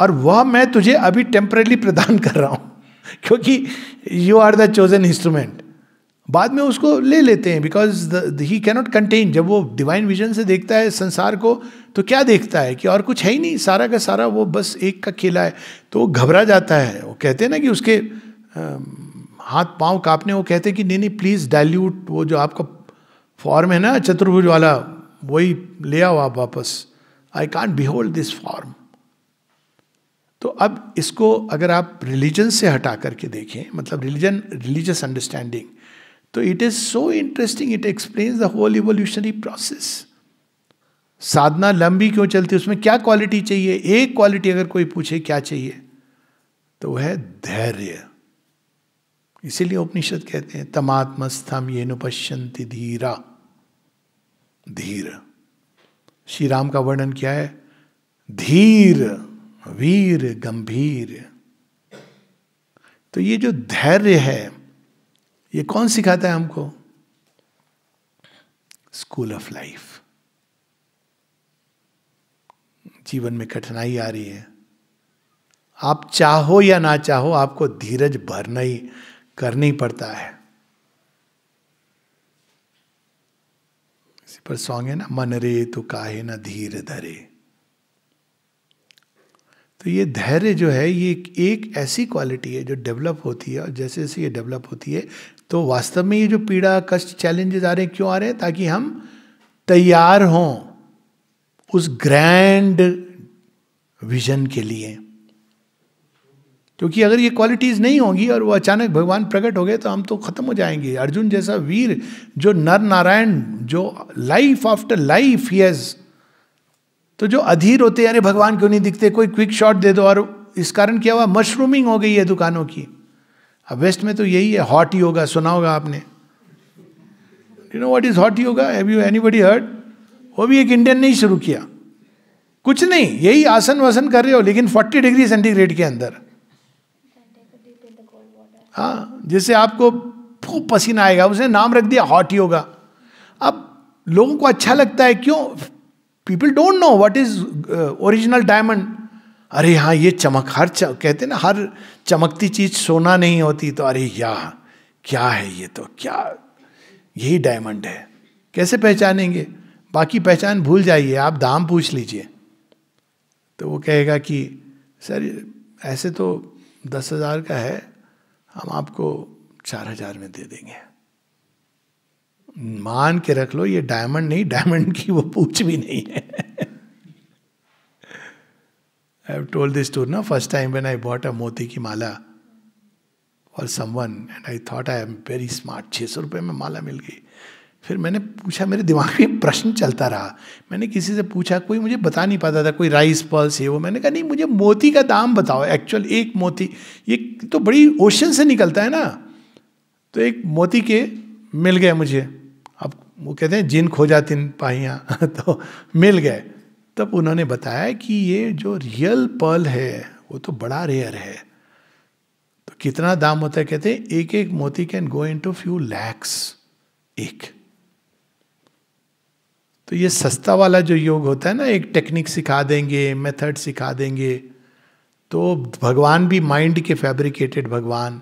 और वह मैं तुझे अभी टेम्परेली प्रदान कर रहा हूं क्योंकि you are the chosen instrument बाद में उसको ले लेते हैं बिकॉज ही कैनॉट कंटेन जब वो डिवाइन विजन से देखता है संसार को तो क्या देखता है कि और कुछ है ही नहीं सारा का सारा वो बस एक का खेला है तो वो घबरा जाता है वो कहते हैं ना कि उसके आ, हाथ पांव कांपने वो कहते कि नहीं नहीं प्लीज़ डाइल्यूट वो जो आपका फॉर्म है ना चतुर्भुज वाला वही ले आओ आप वापस I can't behold this form तो अब इसको अगर आप रिलीजन से हटा करके देखें मतलब रिलीजन रिलीजियस अंडरस्टैंडिंग तो it is so interesting it explain the whole evolutionary process साधना लंबी क्यों चलती है उसमें क्या क्वालिटी चाहिए एक क्वालिटी अगर कोई पूछे क्या चाहिए तो वह है धैर्य इसीलिए उपनिषद कहते हैं तमात्मस्थम ये नुपश्यंति धीरा धीर श्री राम का वर्णन क्या है धीर वीर गंभीर तो ये जो धैर्य है ये कौन सिखाता है हमको स्कूल ऑफ लाइफ जीवन में कठिनाई आ रही है आप चाहो या ना चाहो आपको धीरज भरना ही करना ही पड़ता है इसी पर सॉन्ग है ना मन रे तो काहे ना धीर धरे तो ये धैर्य जो है ये एक ऐसी क्वालिटी है जो डेवलप होती है और जैसे जैसे ये डेवलप होती है तो वास्तव में ये जो पीड़ा कष्ट चैलेंजेस आ रहे हैं क्यों आ रहे हैं ताकि हम तैयार हों उस ग्रैंड विजन के लिए क्योंकि अगर ये क्वालिटीज़ नहीं होंगी और वो अचानक भगवान प्रकट हो गए तो हम तो ख़त्म हो जाएंगे अर्जुन जैसा वीर जो नर नारायण जो लाइफ आफ्टर लाइफ यस तो जो अधीर होते अरे भगवान क्यों नहीं दिखते कोई क्विक शॉट दे दो और इस कारण क्या हुआ मशरूमिंग हो गई है दुकानों की अब वेस्ट में तो यही है हॉट योगा सुना होगा आपने you know what is hot yoga have you anybody heard वो भी एक इंडियन ने ही शुरू किया कुछ नहीं यही आसन वासन कर रहे हो लेकिन 40 डिग्री सेंटीग्रेड के अंदर हाँ जिससे आपको खूब पसीना आएगा उसने नाम रख दिया हॉट योगा अब लोगों को अच्छा लगता है क्यों people don't know what is original diamond अरे हाँ ये चमक हर च, कहते ना हर चमकती चीज सोना नहीं होती तो अरे या क्या है ये तो क्या यही डायमंड है कैसे पहचानेंगे बाकी पहचान भूल जाइए आप दाम पूछ लीजिए तो वो कहेगा कि सर ऐसे तो दस हजार का है हम आपको चार हजार में दे देंगे मान के रख लो ये डायमंड नहीं डायमंड की वो पूछ भी नहीं है आई टोल्ड दिस टूर ना first time when I bought a मोती की माला for someone and I thought I am very smart छः सौ रुपये में माला मिल गई फिर मैंने पूछा मेरे दिमाग में प्रश्न चलता रहा मैंने किसी से पूछा कोई मुझे बता नहीं पाता था कोई राइस पल्स ये वो मैंने कहा नहीं मुझे मोती का दाम बताओ एक्चुअल एक मोती ये तो बड़ी ओशन से निकलता है ना तो एक मोती के मिल गए मुझे अब वो कहते हैं जिन खोजा तीन पाहियाँ तो मिल गए तब उन्होंने बताया कि ये जो रियल पर्ल है वो तो बड़ा रेयर है तो कितना दाम होता है कहते हैं एक एक मोती can go into few lakhs एक तो ये सस्ता वाला जो योग होता है ना एक टेक्निक सिखा देंगे मेथड सिखा देंगे तो भगवान भी माइंड के फैब्रिकेटेड भगवान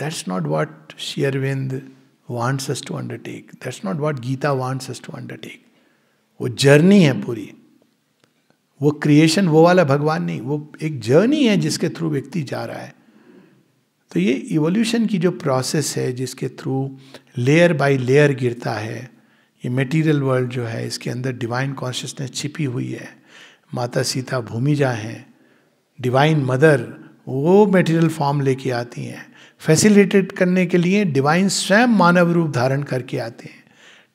that's not what Shri Arvind wants us to undertake that's not what Gita wants us to undertake वो जर्नी है पूरी वो क्रिएशन वो वाला भगवान नहीं वो एक जर्नी है जिसके थ्रू व्यक्ति जा रहा है तो ये इवोल्यूशन की जो प्रोसेस है जिसके थ्रू लेयर बाय लेयर गिरता है ये मेटीरियल वर्ल्ड जो है इसके अंदर डिवाइन कॉन्शियसनेस छिपी हुई है माता सीता भूमिजा हैं डिवाइन मदर वो मेटीरियल फॉर्म लेके आती हैं फैसिलिटेट करने के लिए डिवाइन स्वयं मानव रूप धारण करके आते हैं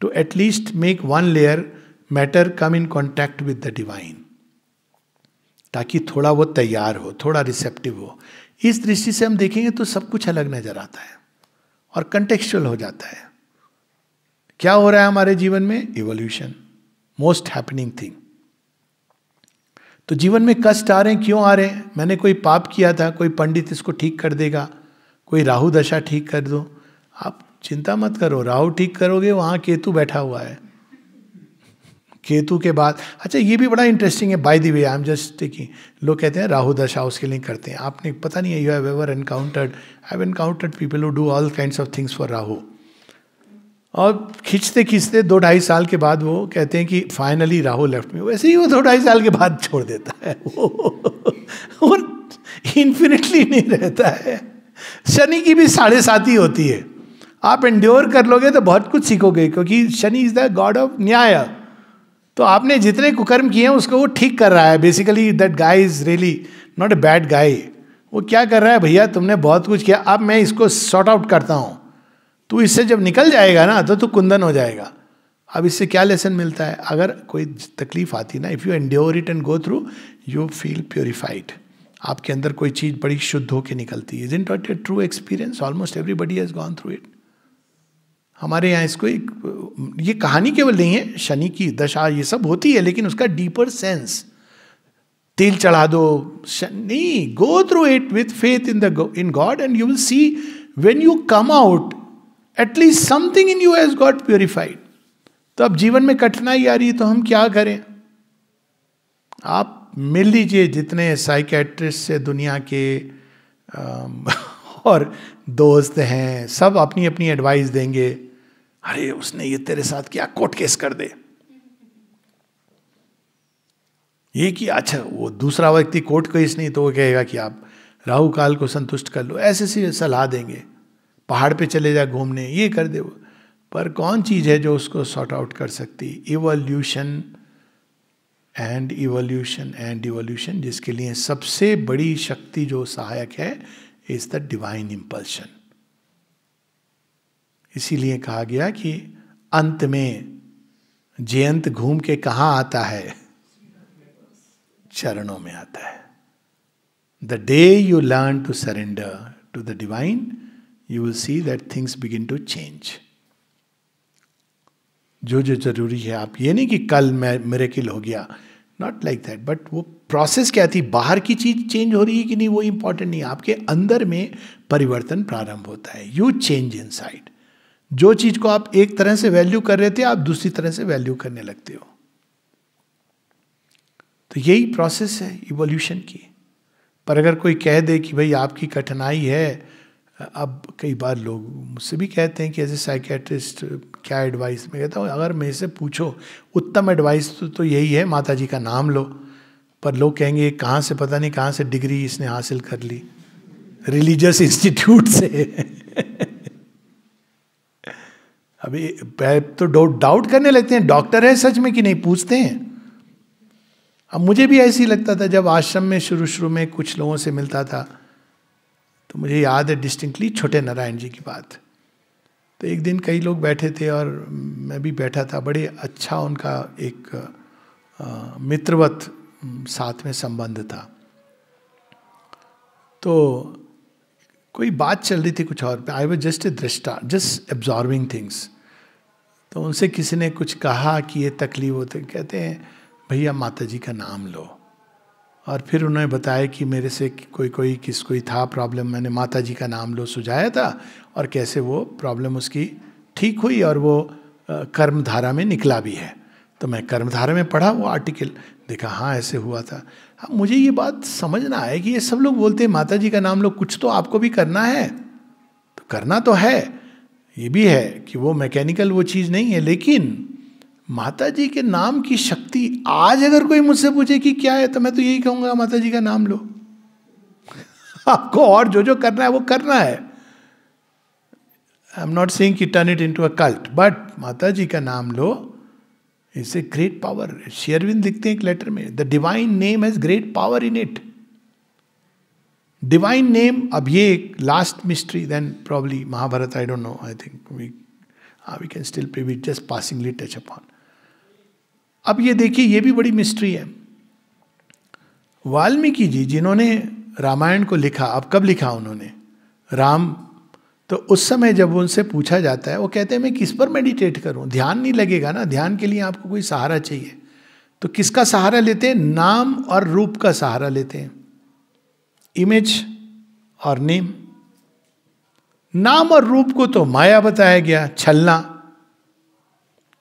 to at least make one layer matter come in contact with the divine ताकि थोड़ा वो तैयार हो थोड़ा रिसेप्टिव हो इस दृष्टि से हम देखेंगे तो सब कुछ अलग नजर आता है और कंटेक्चुअल हो जाता है क्या हो रहा है हमारे जीवन में इवोल्यूशन मोस्ट हैपनिंग थिंग तो जीवन में कष्ट आ रहे हैं क्यों आ रहे हैं मैंने कोई पाप किया था कोई पंडित इसको ठीक कर देगा कोई राहु दशा ठीक कर दो आप चिंता मत करो राहु ठीक करोगे वहां केतु बैठा हुआ है केतु के बाद अच्छा ये भी बड़ा इंटरेस्टिंग है by the way I am just taking लोग कहते हैं राहु दशा उसके लिए करते हैं आपने पता नहीं है you have ever encountered I have encountered people who do all kind of things for Rahu और खींचते खींचते दो ढाई साल के बाद वो कहते हैं कि फाइनली राहुल लेफ्ट में वैसे ही वो दो ढाई साल के बाद छोड़ देता है वो और इन्फिनिटली नहीं रहता है शनि की भी साढ़े सात ही होती है आप एंड्योर कर लोगे तो बहुत कुछ सीखोगे क्योंकि Shani is the god of न्याय तो आपने जितने कुकर्म किए हैं उसको वो ठीक कर रहा है basically that guy is really not a bad guy वो क्या कर रहा है भैया तुमने बहुत कुछ किया अब मैं इसको सॉर्ट आउट करता हूँ तू इससे जब निकल जाएगा ना तो तू कुंदन हो जाएगा अब इससे क्या लेसन मिलता है अगर कोई तकलीफ आती ना if you endure it and go through you feel purified आपके अंदर कोई चीज़ बड़ी शुद्ध होकर निकलती है isn't that a true experience almost everybody has gone through it हमारे यहाँ इसको एक ये कहानी केवल नहीं है शनि की दशा ये सब होती है लेकिन उसका डीपर सेंस तेल चढ़ा दो नहीं go through it with faith in the in god and you will see when you come out at least something in you has got purified तो अब जीवन में कठिनाई आ रही है तो हम क्या करें आप मिल लीजिए जितने साइकेट्रिस्ट से दुनिया के और दोस्त हैं सब अपनी अपनी एडवाइस देंगे अरे उसने ये तेरे साथ क्या कोर्ट केस कर दे ये कि अच्छा वो दूसरा व्यक्ति कोर्ट केस नहीं तो वो कहेगा कि आप राहु काल को संतुष्ट कर लो ऐसे सी सलाह देंगे पहाड़ पे चले जाए घूमने ये कर दे पर कौन चीज़ है जो उसको सॉर्ट आउट कर सकती evolution and evolution and evolution जिसके लिए सबसे बड़ी शक्ति जो सहायक है इज द डिवाइन इम्पल्शन इसीलिए कहा गया कि अंत में जयंत घूम के कहाँ आता है चरणों में आता है the day you learn to surrender to the divine you will see that things begin to change जो जो जरूरी है आप ये नहीं कि कल मैं मेरे किल हो गया नॉट लाइक दैट बट वो प्रोसेस क्या थी बाहर की चीज चेंज हो रही है कि नहीं वो इंपॉर्टेंट नहीं आपके अंदर में परिवर्तन प्रारंभ होता है यू चेंज इन साइड जो चीज को आप एक तरह से वैल्यू कर रहे थे आप दूसरी तरह से वैल्यू करने लगते हो तो यही प्रोसेस है इवोल्यूशन की पर अगर कोई कह दे कि भाई आपकी कठिनाई है अब कई बार लोग मुझसे भी कहते हैं कि एज ए साइकेट्रिस्ट क्या एडवाइस मैं कहता हूँ अगर मेरे से पूछो उत्तम एडवाइस तो, तो यही है माता जी का नाम लो पर लोग कहेंगे कहाँ से पता नहीं कहाँ से डिग्री इसने हासिल कर ली रिलीजियस इंस्टीट्यूट से अभी तो डाउट डाउट करने लगते हैं डॉक्टर है सच में कि नहीं पूछते हैं अब मुझे भी ऐसे ही लगता था जब आश्रम में शुरू शुरू में कुछ लोगों से मिलता था तो मुझे याद है डिस्टिंक्टली छोटे नारायण जी की बात तो एक दिन कई लोग बैठे थे और मैं भी बैठा था बड़े अच्छा उनका एक मित्रवत साथ में संबंध था तो कोई बात चल रही थी कुछ और आई वॉज जस्ट ए दृष्टा जस्ट एब्जॉर्बिंग थिंग्स तो उनसे किसी ने कुछ कहा कि ये तकलीफ होते कहते हैं भैया माता जी का नाम लो और फिर उन्होंने बताया कि मेरे से कोई कोई किस कोई था प्रॉब्लम मैंने माता जी का नाम लो सुझाया था और कैसे वो प्रॉब्लम उसकी ठीक हुई और वो कर्मधारा में निकला भी है तो मैं कर्मधारा में पढ़ा वो आर्टिकल देखा हाँ ऐसे हुआ था अब हाँ, मुझे ये बात समझना है कि ये सब लोग बोलते हैं माता जी का नाम लो कुछ तो आपको भी करना है तो करना तो है ये भी है कि वो मैकेनिकल वो चीज़ नहीं है लेकिन माता जी के नाम की शक्ति आज अगर कोई मुझसे पूछे कि क्या है तो मैं तो यही कहूंगा माता जी का नाम लो आपको और जो जो करना है वो करना है I am not saying turn it to a cult but माता जी का नाम लो it's a great power Shri Arvind दिखते हैं एक लेटर में the divine name has great power in it divine name अब ये एक last mystery then probably Mahabharat I don't know I think we we can still pre we just passingly touch upon अब ये देखिए ये भी बड़ी मिस्ट्री है वाल्मीकि जी जिन्होंने रामायण को लिखा अब कब लिखा उन्होंने राम तो उस समय जब उनसे पूछा जाता है वो कहते हैं मैं किस पर मेडिटेट करूं ध्यान नहीं लगेगा ना ध्यान के लिए आपको कोई सहारा चाहिए तो किसका सहारा लेते हैं नाम और रूप का सहारा लेते हैं इमेज और नेम नाम और रूप को तो माया बताया गया छलना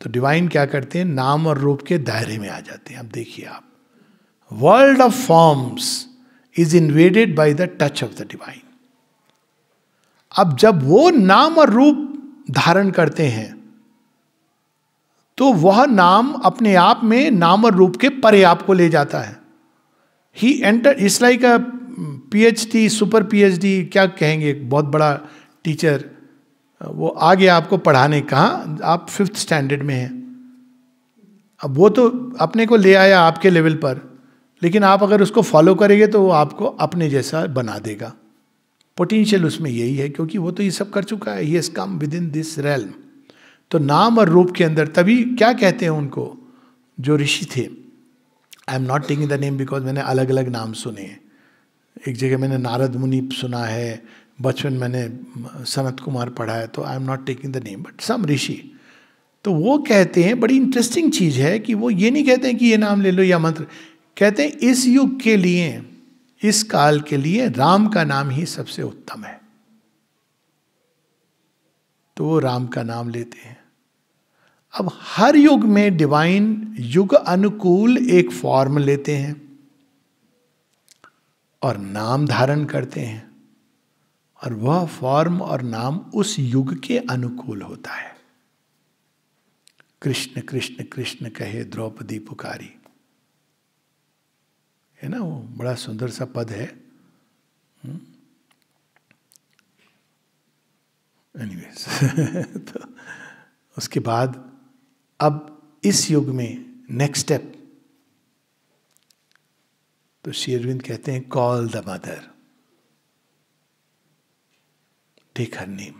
तो डिवाइन क्या करते हैं नाम और रूप के दायरे में आ जाते हैं अब देखिए आप world of forms is invaded by the touch of the divine अब जब वो नाम और रूप धारण करते हैं तो वह नाम अपने आप में नाम और रूप के परे आपको ले जाता है he enters like a PhD super PhD क्या कहेंगे एक बहुत बड़ा टीचर वो आ गया आपको पढ़ाने कहाँ आप फिफ्थ स्टैंडर्ड में हैं अब वो तो अपने को ले आया आपके लेवल पर लेकिन आप अगर उसको फॉलो करेंगे तो वो आपको अपने जैसा बना देगा पोटेंशियल उसमें यही है क्योंकि वो तो ये सब कर चुका है he has come within this realm तो नाम और रूप के अंदर तभी क्या कहते हैं उनको जो ऋषि थे I am not taking the name because मैंने अलग अलग नाम सुने एक जगह मैंने नारद मुनि सुना है बचपन मैंने सनत कुमार पढ़ा है तो I am not taking the name but some ऋषि तो वो कहते हैं बड़ी इंटरेस्टिंग चीज़ है कि वो ये नहीं कहते हैं कि ये नाम ले लो या मंत्र कहते हैं इस युग के लिए इस काल के लिए राम का नाम ही सबसे उत्तम है तो वो राम का नाम लेते हैं अब हर युग में डिवाइन युग अनुकूल एक फॉर्म लेते हैं और नाम धारण करते हैं और वह फॉर्म और नाम उस युग के अनुकूल होता है कृष्ण कृष्ण कृष्ण कहे द्रौपदी पुकारी है ना वो बड़ा सुंदर सा पद है एनीवेज हम्म। तो उसके बाद अब इस युग में नेक्स्ट स्टेप तो शेरविंद कहते हैं call the mother take her name.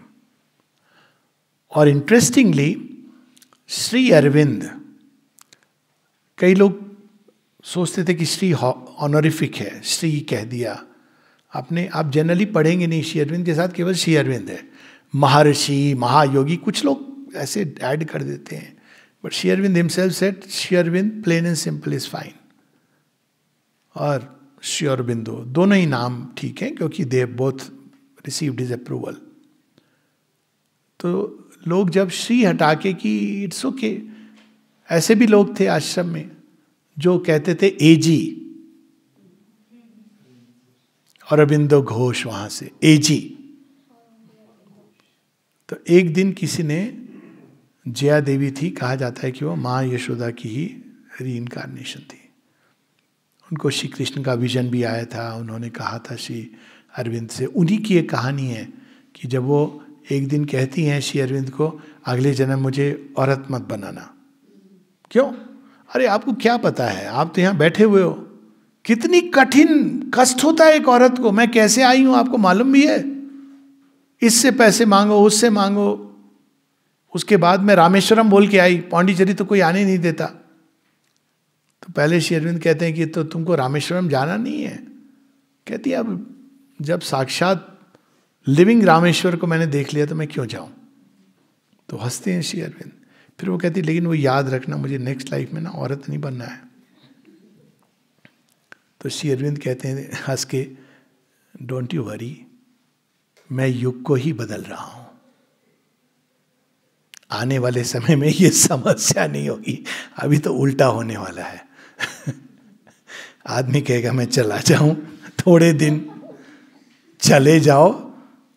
और इंटरेस्टिंगली श्री अरविंद कई लोग सोचते थे कि श्री ऑनरिफिक है श्री कह दिया आपने आप जनरली पढ़ेंगे नहीं श्री अरविंद के साथ केवल श्री अरविंद है महर्षि महायोगी कुछ लोग ऐसे ऐड कर देते हैं but Shri Arvind himself said Shri Arvind plain and simple is fine और श्री अरबिंदो दोनों ही नाम ठीक हैं क्योंकि they both received his approval तो लोग जब श्री हटा के कि इट्स ओके ऐसे भी लोग थे आश्रम में जो कहते थे एजी और अरविंदो घोष वहां से एजी तो एक दिन किसी ने जया देवी थी कहा जाता है कि वो माँ यशोदा की ही री इनकारनेशन थी उनको श्री कृष्ण का विजन भी आया था उन्होंने कहा था श्री अरविंद से उन्हीं की एक कहानी है कि जब वो एक दिन कहती हैं श्री अरविंद को अगले जन्म मुझे औरत मत बनाना क्यों अरे आपको क्या पता है आप तो यहाँ बैठे हुए हो कितनी कठिन कष्ट होता है एक औरत को मैं कैसे आई हूँ आपको मालूम भी है इससे पैसे मांगो उससे मांगो उसके बाद मैं रामेश्वरम बोल के आई पांडिचेरी तो कोई आने नहीं देता तो पहले श्री अरविंद कहते हैं कि तो तुमको रामेश्वरम जाना नहीं है कहती है अब जब साक्षात लिविंग रामेश्वर को मैंने देख लिया तो मैं क्यों जाऊं तो हंसते हैं श्री अरविंद फिर वो कहती लेकिन वो याद रखना मुझे नेक्स्ट लाइफ में ना औरत नहीं बनना है तो श्री अरविंद कहते हैं हंस के डोंट यू वरी मैं युग को ही बदल रहा हूं आने वाले समय में ये समस्या नहीं होगी अभी तो उल्टा होने वाला है आदमी कहेगा मैं चला जाऊं थोड़े दिन चले जाओ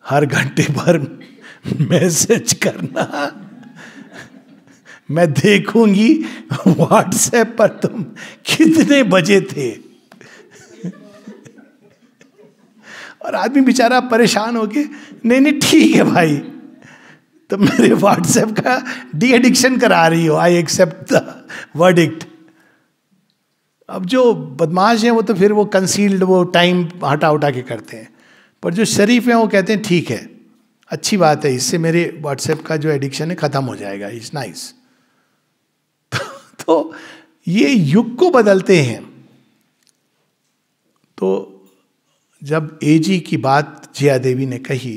हर घंटे भर मैसेज करना मैं देखूंगी व्हाट्सएप पर तुम कितने बजे थे और आदमी बेचारा परेशान हो के नहीं नहीं ठीक है भाई तो मेरे व्हाट्सएप का डी एडिक्शन करा रही हो आई एक्सेप्ट द वर्डिक्ट अब जो बदमाश है वो तो फिर वो कंसील्ड वो टाइम हटा उठा के करते हैं पर जो शरीफ हैं वो कहते हैं ठीक है अच्छी बात है इससे मेरे व्हाट्सएप का जो एडिक्शन है खत्म हो जाएगा इट्स नाइस तो, तो ये युग को बदलते हैं तो जब एजी की बात जया देवी ने कही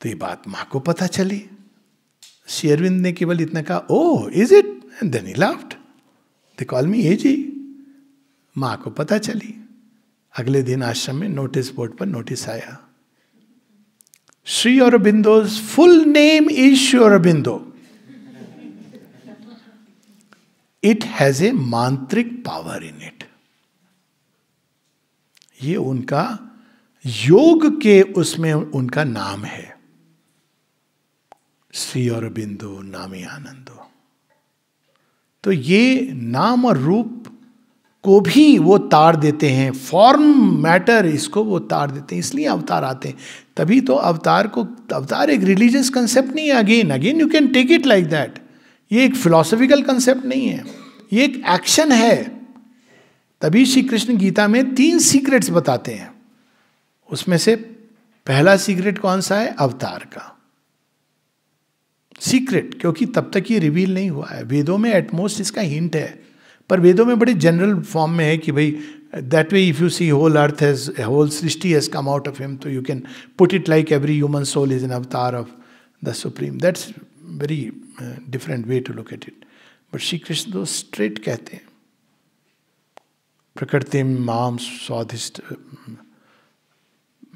तो ये बात माँ को पता चली अरविंद ने केवल इतना कहा oh is it and then he laughed they call me एजी माँ को पता चली अगले दिन आश्रम में नोटिस बोर्ड पर नोटिस आया Shri Aurobindo's full name is Shri Aurobindo it has a mantric power in it ये उनका योग के उसमें उनका नाम है श्री और बिंदु नामी आनंदो तो ये नाम और रूप को भी वो तार देते हैं फॉर्म मैटर इसको वो तार देते हैं इसलिए अवतार आते हैं तभी तो अवतार को अवतार एक रिलीजियस कंसेप्ट नहीं है again again you can take it like that ये एक फिलोसफिकल कंसेप्ट नहीं है ये एक एक्शन है तभी श्री कृष्ण गीता में तीन सीक्रेट्स बताते हैं उसमें से पहला सीक्रेट कौन सा है अवतार का सीक्रेट क्योंकि तब तक ये रिवील नहीं हुआ है वेदों में एटमोस्ट इसका हिंट है पर वेदों में बड़े जनरल फॉर्म में है कि भाई that way if you see whole earth has whole सृष्टि has come out of him तो you can put it like every human soul is an avatar of the supreme that's very different way to look at it but Shri Krishna तो straight कहते हैं प्रकृति माम स्वादिष्ट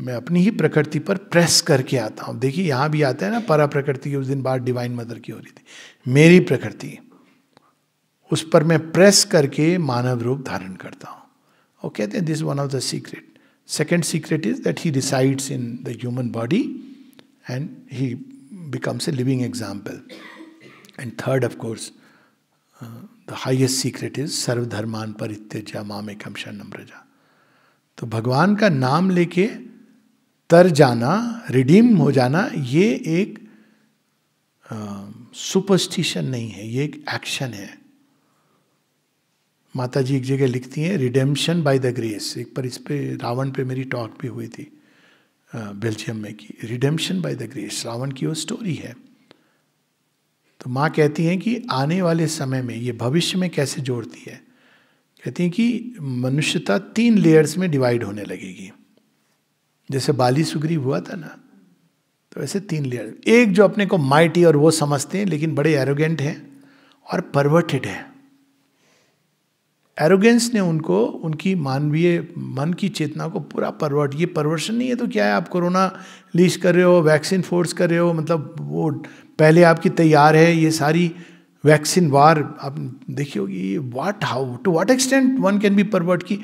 मैं अपनी ही प्रकृति पर प्रेस करके आता हूँ देखिए यहाँ भी आता है ना परा प्रकृति उस दिन बाद डिवाइन मदर की हो रही थी मेरी प्रकृति उस पर मैं प्रेस करके मानव रूप धारण करता हूँ और कहते हैं this one of the secret second secret is that he resides in the human body and he becomes a living example and third of course the highest secret is सर्वधर्मान पर इत्यजा मामेकम शरणम रजा तो भगवान का नाम लेके तर जाना रिडीम हो जाना ये एक सुपरस्टिशन uh, नहीं है ये एक एक्शन है माता जी एक जगह लिखती हैं रिडेम्शन बाय द ग्रेस एक पर इस पे रावण पे मेरी टॉक भी हुई थी बेल्जियम में कि redemption by the grace Ravan की वो स्टोरी है तो माँ कहती हैं कि आने वाले समय में ये भविष्य में कैसे जोड़ती है कहती हैं कि मनुष्यता तीन लेयर्स में डिवाइड होने लगेगी जैसे बाली सुग्री हुआ था ना तो ऐसे तीन लेयर एक जो अपने को माइटी और वो समझते हैं लेकिन बड़े एरोगेंट हैं और परवर्टेड हैं एरोगेंस ने उनको उनकी मानवीय मन की चेतना को पूरा परवर्ट ये परवर्शन नहीं है तो क्या है आप कोरोना लीज कर रहे हो वैक्सीन फोर्स कर रहे हो मतलब वो पहले आपकी तैयार है ये सारी वैक्सीन वार आप देखी होगी what how to what extent one can be pervert की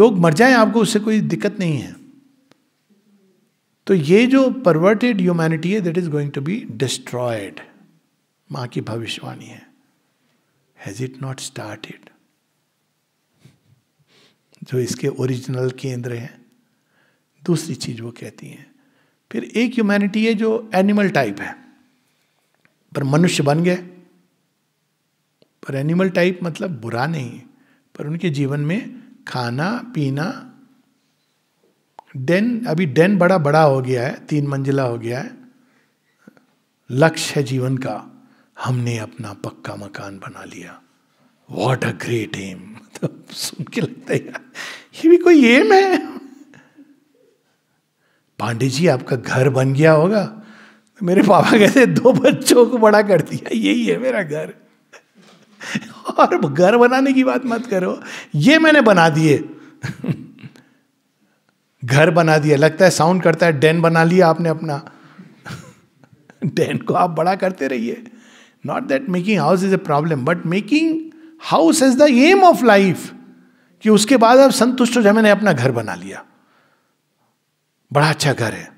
लोग मर जाएं आपको उससे कोई दिक्कत नहीं है तो ये जो परवर्टेड ह्यूमैनिटी है that is going to be destroyed माँ की भविष्यवाणी है हैज इट नॉट स्टार्टेड जो इसके ओरिजिनल केंद्र हैं दूसरी चीज वो कहती हैं फिर एक ह्यूमैनिटी है जो एनिमल टाइप है पर मनुष्य बन गए पर एनिमल टाइप मतलब बुरा नहीं पर उनके जीवन में खाना पीना डेन अभी डेन बड़ा बड़ा हो गया है तीन मंजिला हो गया है लक्ष्य है जीवन का हमने अपना पक्का मकान बना लिया वॉट अ ग्रेट एम मतलब सुन के लगता है ये भी कोई एम है पांडे जी आपका घर बन गया होगा मेरे पापा कहते दो बच्चों को बड़ा कर दिया यही है मेरा घर और घर बनाने की बात मत करो ये मैंने बना दिए घर बना दिया लगता है साउंड करता है डेन बना लिया आपने अपना डेन को आप बड़ा करते रहिए not that making house is a problem but making house is the aim of life कि उसके बाद अब संतुष्ट हो जाए मैंने अपना घर बना लिया बड़ा अच्छा घर है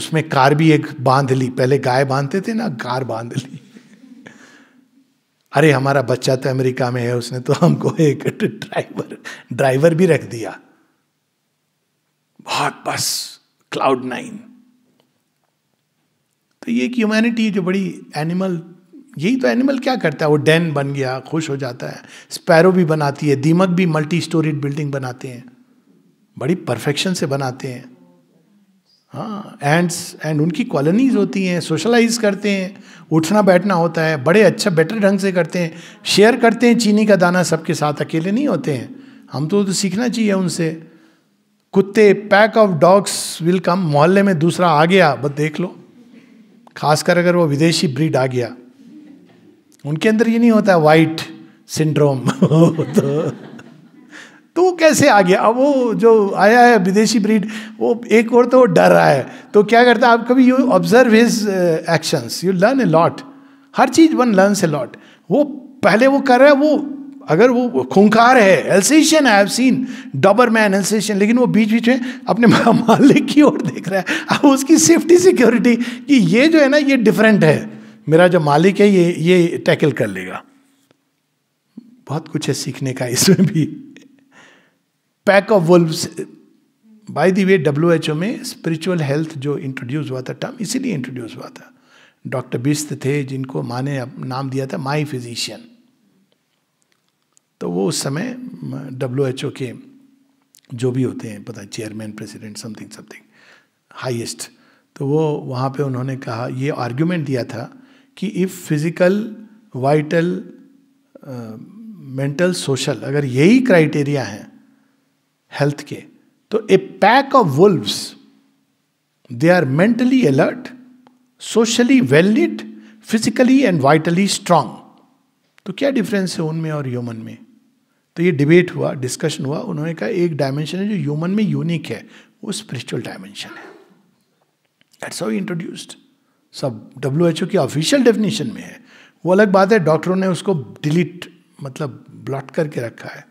उसमें कार भी एक बांध ली पहले गाय बांधते थे ना कार बांध ली अरे हमारा बच्चा तो अमेरिका में है उसने तो हमको एक ड्राइवर ड्राइवर भी रख दिया बहुत बस क्लाउड नाइन तो ये ह्यूमैनिटी जो बड़ी एनिमल यही तो एनिमल क्या करता है वो डैन बन गया खुश हो जाता है स्पैरो भी बनाती है दीमक भी मल्टी स्टोरीड बिल्डिंग बनाते हैं बड़ी परफेक्शन से बनाते हैं हाँ एंड्स एंड उनकी कॉलोनीज होती हैं सोशलाइज करते हैं उठना बैठना होता है बड़े अच्छा बेटर ढंग से करते हैं शेयर करते हैं चीनी का दाना सबके साथ अकेले नहीं होते हैं हम तो, तो सीखना चाहिए उनसे कुत्ते pack of dogs will come मोहल्ले में दूसरा आ गया बस देख लो खासकर अगर वो विदेशी ब्रीड आ गया उनके अंदर ये नहीं होता वाइट सिंड्रोम तो तो कैसे आ गया अब वो जो आया है विदेशी ब्रीड वो एक और तो डर रहा है तो क्या करता है आप कभी you observe his actions you learn a lot हर चीज वन लर्न ए लॉट वो पहले वो कर रहा है वो अगर वो खूंखार है Alsatian I have seen Doberman Alsatian लेकिन वो बीच बीच में अपने मालिक की ओर देख रहा है अब उसकी सेफ्टी सिक्योरिटी कि ये जो है ना ये डिफरेंट है मेरा जो मालिक है ये ये टैकल कर लेगा बहुत कुछ है सीखने का इसमें भी pack of wolves by the way W H O में स्पिरिचुअल हेल्थ जो इंट्रोड्यूस हुआ था टर्म इसीलिए इंट्रोड्यूस हुआ था डॉक्टर बिस्त थे जिनको माँ ने नाम दिया था माई फिजिशियन तो वो उस समय डब्ल्यू एच ओ के जो भी होते हैं पता chairman president something something highest तो वो वहाँ पे उन्होंने कहा ये आर्ग्यूमेंट दिया था कि if physical vital mental social अगर यही क्राइटेरिया है हेल्थ के तो a pack of wolves they are mentally alert socially well lit physically and vitally strong तो क्या डिफरेंस है उनमें और ह्यूमन में तो ये डिबेट हुआ डिस्कशन हुआ उन्होंने कहा एक डायमेंशन है जो ह्यूमन में यूनिक है वो स्पिरिचुअल डायमेंशन है दैट्स हाउ इंट्रोड्यूस्ड सब डब्ल्यू एच ओ की ऑफिशियल डेफिनेशन में है वो अलग बात है डॉक्टरों ने उसको डिलीट मतलब ब्लॉट करके रखा है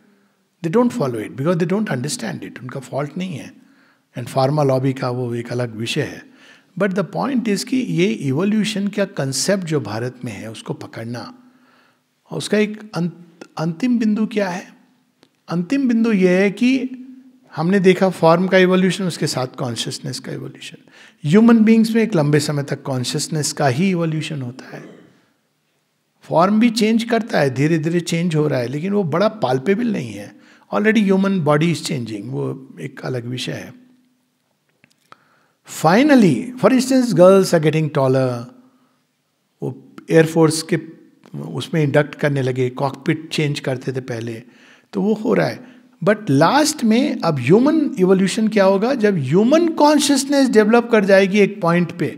they don't follow it because they don't understand it उनका फॉल्ट नहीं है एंड फार्मा लॉबी का वो एक अलग विषय है बट द पॉइंट इज कि ये इवोल्यूशन का कंसेप्ट जो भारत में है उसको पकड़ना और उसका एक अंत अंतिम बिंदु क्या है अंतिम बिंदु यह है कि हमने देखा फॉर्म का इवोल्यूशन उसके साथ कॉन्शियसनेस का इवोल्यूशन ह्यूमन बींग्स में एक लंबे समय तक कॉन्शियसनेस का ही इवोल्यूशन होता है फॉर्म भी चेंज करता है धीरे धीरे चेंज हो रहा है लेकिन वो बड़ा पाल्पेबल नहीं है already human body is changing वो एक अलग विषय है finally for instance girls are getting taller वो एयरफोर्स के उसमें इंडक्ट करने लगे कॉकपिट चेंज करते थे पहले तो वो हो रहा है बट लास्ट में अब ह्यूमन इवोल्यूशन क्या होगा जब ह्यूमन कॉन्शियसनेस डेवलप कर जाएगी एक पॉइंट पे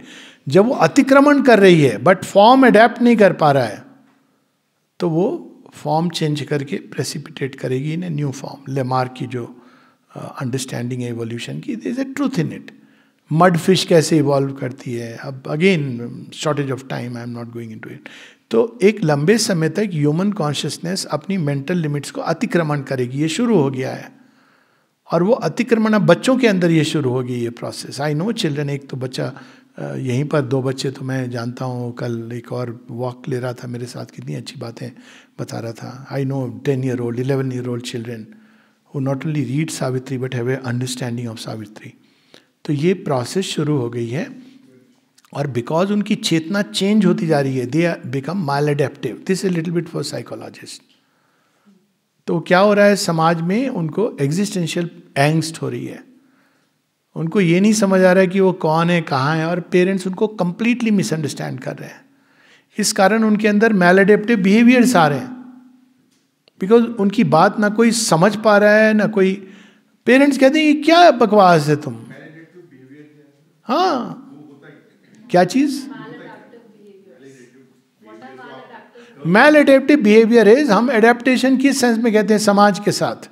जब वो अतिक्रमण कर रही है बट फॉर्म अडेप्ट नहीं कर पा रहा है तो वो फॉर्म चेंज करके प्रेसिपिटेट करेगी इन ए न्यू फॉर्म लेमार की जो अंडरस्टैंडिंग uh, है इवोल्यूशन की is a truth in it mud fish कैसे इवॉल्व करती है अब again shortage of time I am not going into it तो एक लंबे समय तक ह्यूमन कॉन्शियसनेस अपनी मेंटल लिमिट्स को अतिक्रमण करेगी ये शुरू हो गया है और वो अतिक्रमण अब बच्चों के अंदर ये शुरू हो गई ये प्रोसेस आई नो चिल्ड्रन एक तो बच्चा यहीं पर दो बच्चे तो मैं जानता हूँ कल एक और वॉक ले रहा था मेरे साथ कितनी अच्छी बातें बता रहा था I know ten year old eleven year old children who not only read Savitri but have a understanding of Savitri तो ये प्रोसेस शुरू हो गई है और बिकॉज उनकी चेतना चेंज होती जा रही है they become maladaptive this a little bit for psychologist तो क्या हो रहा है समाज में उनको एग्जिस्टेंशियल एंगस्ट हो रही है उनको ये नहीं समझ आ रहा है कि वो कौन है कहाँ है और पेरेंट्स उनको कंप्लीटली मिसअंडरस्टैंड कर रहे हैं इस कारण उनके अंदर मेल एडेप्टिव बिहेवियर्स आ रहे हैं बिकॉज उनकी बात ना कोई समझ पा रहा है ना कोई पेरेंट्स कहते हैं क्या बकवास है तुम हाँ क्या चीज मैल एडेप्टिव बिहेवियर इज हम एडेप्टेशन किस सेंस में कहते हैं समाज के साथ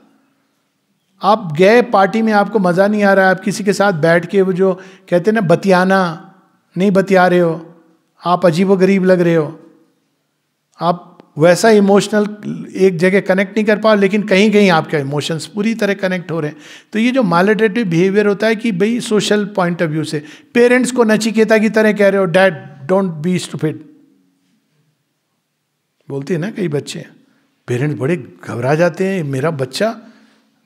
आप गए पार्टी में आपको मज़ा नहीं आ रहा है आप किसी के साथ बैठ के वो जो कहते हैं ना बतियाना नहीं बतिया रहे हो आप अजीब व गरीब लग रहे हो आप वैसा इमोशनल एक जगह कनेक्ट नहीं कर पाओ लेकिन कहीं कहीं आपके इमोशंस पूरी तरह कनेक्ट हो रहे हैं तो ये जो मालिटेटिव बिहेवियर होता है कि भाई सोशल पॉइंट ऑफ व्यू से पेरेंट्स को नचिकेता की तरह कह रहे हो डैड डोंट बी स्टूफिड बोलते हैं ना कई बच्चे पेरेंट्स बड़े घबरा जाते हैं मेरा बच्चा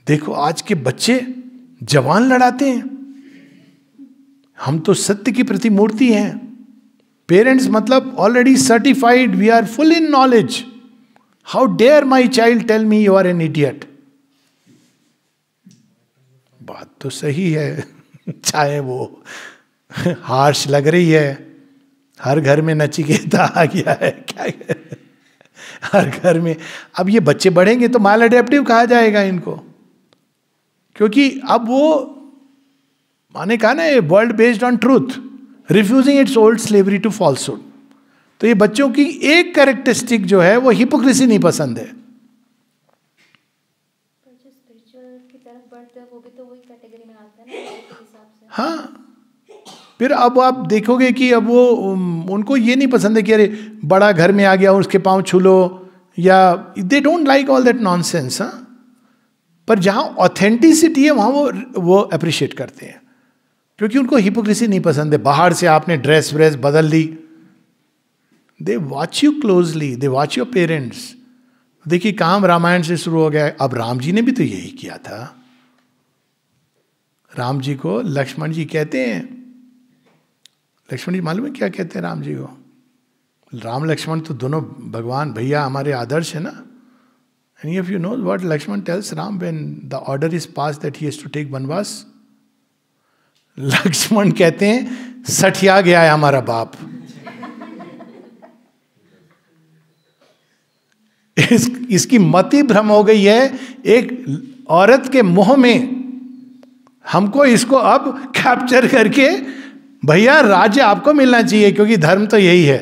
देखो आज के बच्चे जवान लड़ाते हैं हम तो सत्य की प्रतिमूर्ति हैं पेरेंट्स मतलब already certified we are full in knowledge how dare my child tell me you are an idiot बात तो सही है चाहे वो हार्श लग रही है हर घर में नचिकेता आ गया है क्या है? हर घर में अब ये बच्चे बढ़ेंगे तो माल अडेप्टिव कहा जाएगा इनको क्योंकि अब वो माने कहा ना world based on truth refusing its old slavery to falsehood तो ये बच्चों की एक कैरेक्टरिस्टिक जो है वो हिपोक्रेसी नहीं पसंद है तो हाँ फिर अब आप देखोगे कि अब वो उनको ये नहीं पसंद है कि अरे बड़ा घर में आ गया उसके पाँव छू लो या they don't like all that nonsense पर जहाँ ऑथेंटिसिटी है वहाँ वो वो अप्रिशिएट करते हैं क्योंकि उनको हिपोक्रेसी नहीं पसंद है बाहर से आपने ड्रेस व्रेस बदल दी they watch you closely they watch your parents देखिए काम रामायण से शुरू हो गया अब राम जी ने भी तो यही किया था राम जी को लक्ष्मण जी कहते हैं लक्ष्मण जी मालूम है क्या कहते हैं राम जी को राम लक्ष्मण तो दोनों भगवान भैया हमारे आदर्श है ना and if you know what Lakshman tells Ram when the order is passed that he to take वनवास लक्ष्मण कहते हैं सठिया गया है हमारा बाप इस, इसकी मति भ्रम हो गई है एक औरत के मुंह में हमको इसको अब कैप्चर करके भैया राज्य आपको मिलना चाहिए क्योंकि धर्म तो यही है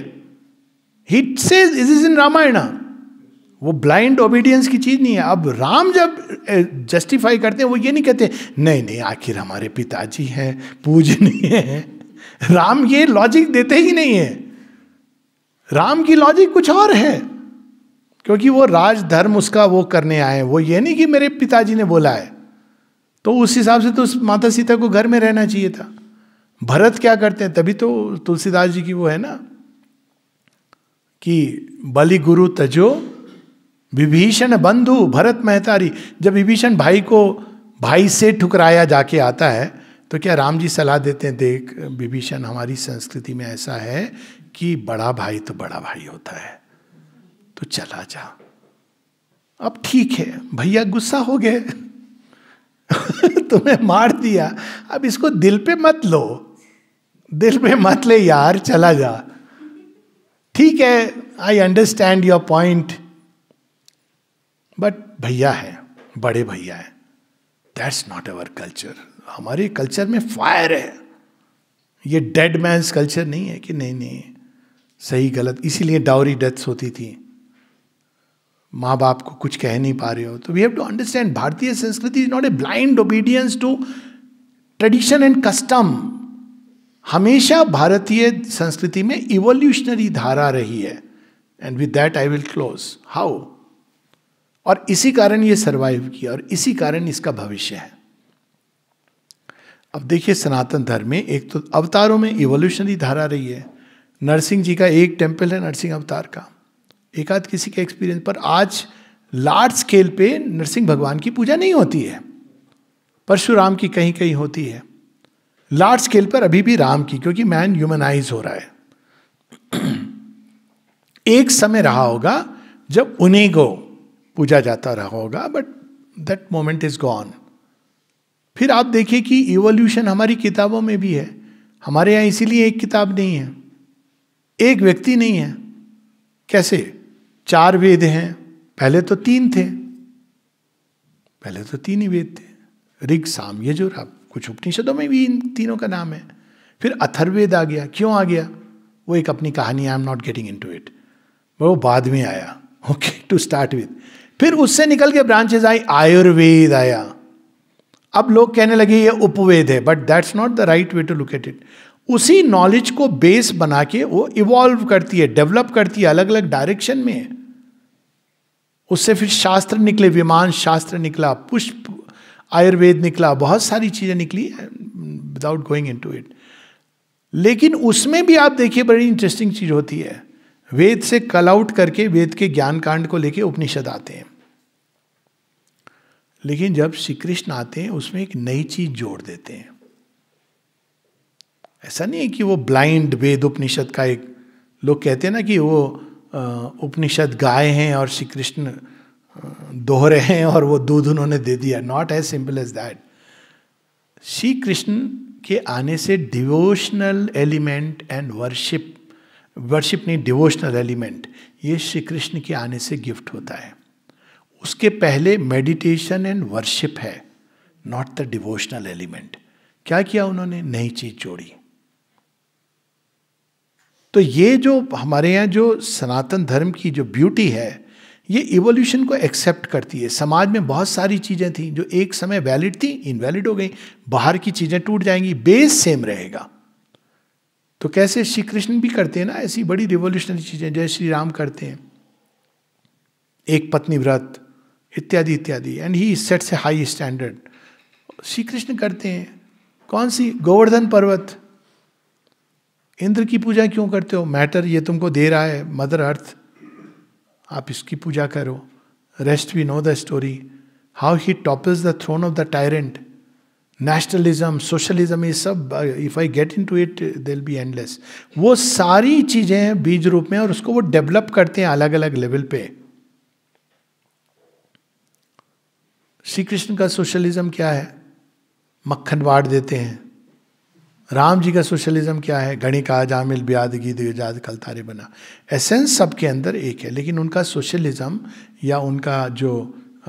ही से इज इन रामायण वो ब्लाइंड ओबीडियंस की चीज नहीं है अब राम जब जस्टिफाई करते हैं वो ये नहीं कहते नहीं नहीं आखिर हमारे पिताजी हैं पूजनीय है राम ये लॉजिक देते ही नहीं है राम की लॉजिक कुछ और है क्योंकि वो राजधर्म उसका वो करने आए वो ये नहीं कि मेरे पिताजी ने बोला है तो उस हिसाब से तो उस माता सीता को घर में रहना चाहिए था भरत क्या करते हैं तभी तो तुलसीदास जी की वो है ना कि बलि गुरु तजो विभीषण बंधु भरत महतारी जब विभीषण भाई को भाई से ठुकराया जाके आता है तो क्या राम जी सलाह देते हैं देख विभीषण हमारी संस्कृति में ऐसा है कि बड़ा भाई तो बड़ा भाई होता है तो चला जा अब ठीक है भैया गुस्सा हो गए तुम्हें मार दिया अब इसको दिल पे मत लो दिल पे मत ले यार चला जा ठीक है I understand your point but भैया है बड़े भैया है दैट्स नॉट अवर कल्चर हमारे कल्चर में फायर है ये डेड मैं कल्चर नहीं है कि नहीं नहीं सही गलत इसीलिए डाउरी डेथ्स होती थी माँ बाप को कुछ कह नहीं पा रहे हो तो वी हैव टू अंडरस्टैंड भारतीय संस्कृति is not a blind obedience to tradition and custom हमेशा भारतीय संस्कृति में इवोल्यूशनरी धारा रही है and with that I will close how और इसी कारण ये सरवाइव किया और इसी कारण इसका भविष्य है अब देखिए सनातन धर्म में एक तो अवतारों में इवोल्यूशनरी धारा रही है नरसिंह जी का एक टेम्पल है नरसिंह अवतार का एक आध किसी के एक्सपीरियंस पर आज लार्ज स्केल पे नरसिंह भगवान की पूजा नहीं होती है परशुराम की कहीं कहीं होती है लार्ज स्केल पर अभी भी राम की क्योंकि मैन ह्यूमनाइज हो रहा है एक समय रहा होगा जब उनेगो पूजा जाता रहा होगा but that moment is gone फिर आप देखिए कि इवोल्यूशन हमारी किताबों में भी है हमारे यहाँ इसीलिए एक किताब नहीं है एक व्यक्ति नहीं है कैसे चार वेद हैं पहले तो तीन थे पहले तो तीन ही वेद थे ऋग साम ये जो कुछ उपनिषदों में भी इन तीनों का नाम है फिर अथर्वेद आ गया क्यों आ गया वो एक अपनी कहानी I am not getting into it वो बाद में आया ओके टू स्टार्ट विद फिर उससे निकल के ब्रांचेज आई आयुर्वेद आया अब लोग कहने लगे ये उपवेद है but that's not the right way to look at it उसी नॉलेज को बेस बना के वो इवॉल्व करती है डेवलप करती है अलग अलग डायरेक्शन में उससे फिर शास्त्र निकले विमान शास्त्र निकला पुष्प आयुर्वेद निकला बहुत सारी चीज़ें निकली without going into it लेकिन उसमें भी आप देखिए बड़ी इंटरेस्टिंग चीज़ होती है वेद से कल आउट करके वेद के ज्ञान कांड को लेके उपनिषद आते हैं लेकिन जब श्री कृष्ण आते हैं उसमें एक नई चीज जोड़ देते हैं ऐसा नहीं है कि वो ब्लाइंड वेद उपनिषद का एक लोग कहते हैं ना कि वो उपनिषद गाय हैं और श्री कृष्ण दोहरे हैं और वो दूध उन्होंने दे दिया not as simple as that Shri Krishna के आने से devotional element and worship worship नहीं डिवोशनल एलिमेंट ये श्री कृष्ण के आने से गिफ्ट होता है उसके पहले मेडिटेशन एंड वर्शिप है नॉट द डिवोशनल एलिमेंट क्या किया उन्होंने नई चीज जोड़ी तो ये जो हमारे यहाँ जो सनातन धर्म की जो ब्यूटी है ये इवोल्यूशन को एक्सेप्ट करती है समाज में बहुत सारी चीज़ें थी जो एक समय वैलिड थी इनवैलिड हो गई बाहर की चीज़ें टूट जाएंगी बेस सेम रहेगा तो कैसे श्री कृष्ण भी करते हैं ना ऐसी बड़ी रिवोल्यूशनरी चीजें जय श्री राम करते हैं एक पत्नी व्रत इत्यादि इत्यादि and he sets a high standard Shri Krishna करते हैं कौन सी गोवर्धन पर्वत इंद्र की पूजा क्यों करते हो मैटर ये तुमको दे रहा है मदर अर्थ आप इसकी पूजा करो rest we know the story how he topples the throne of the tyrant nationalism socialism ये सब if I get into it will be endless वो सारी चीज़ें हैं बीज रूप में और उसको वो डेवलप करते हैं अलग अलग लेवल पे श्री कृष्ण का सोशलिज्म क्या है मक्खन बाट देते हैं राम जी का सोशलिज्म क्या है गणिका जामिल जामिल ब्यादगी कल तारे बना एसेंस सबके अंदर एक है लेकिन उनका सोशलिज्म या उनका जो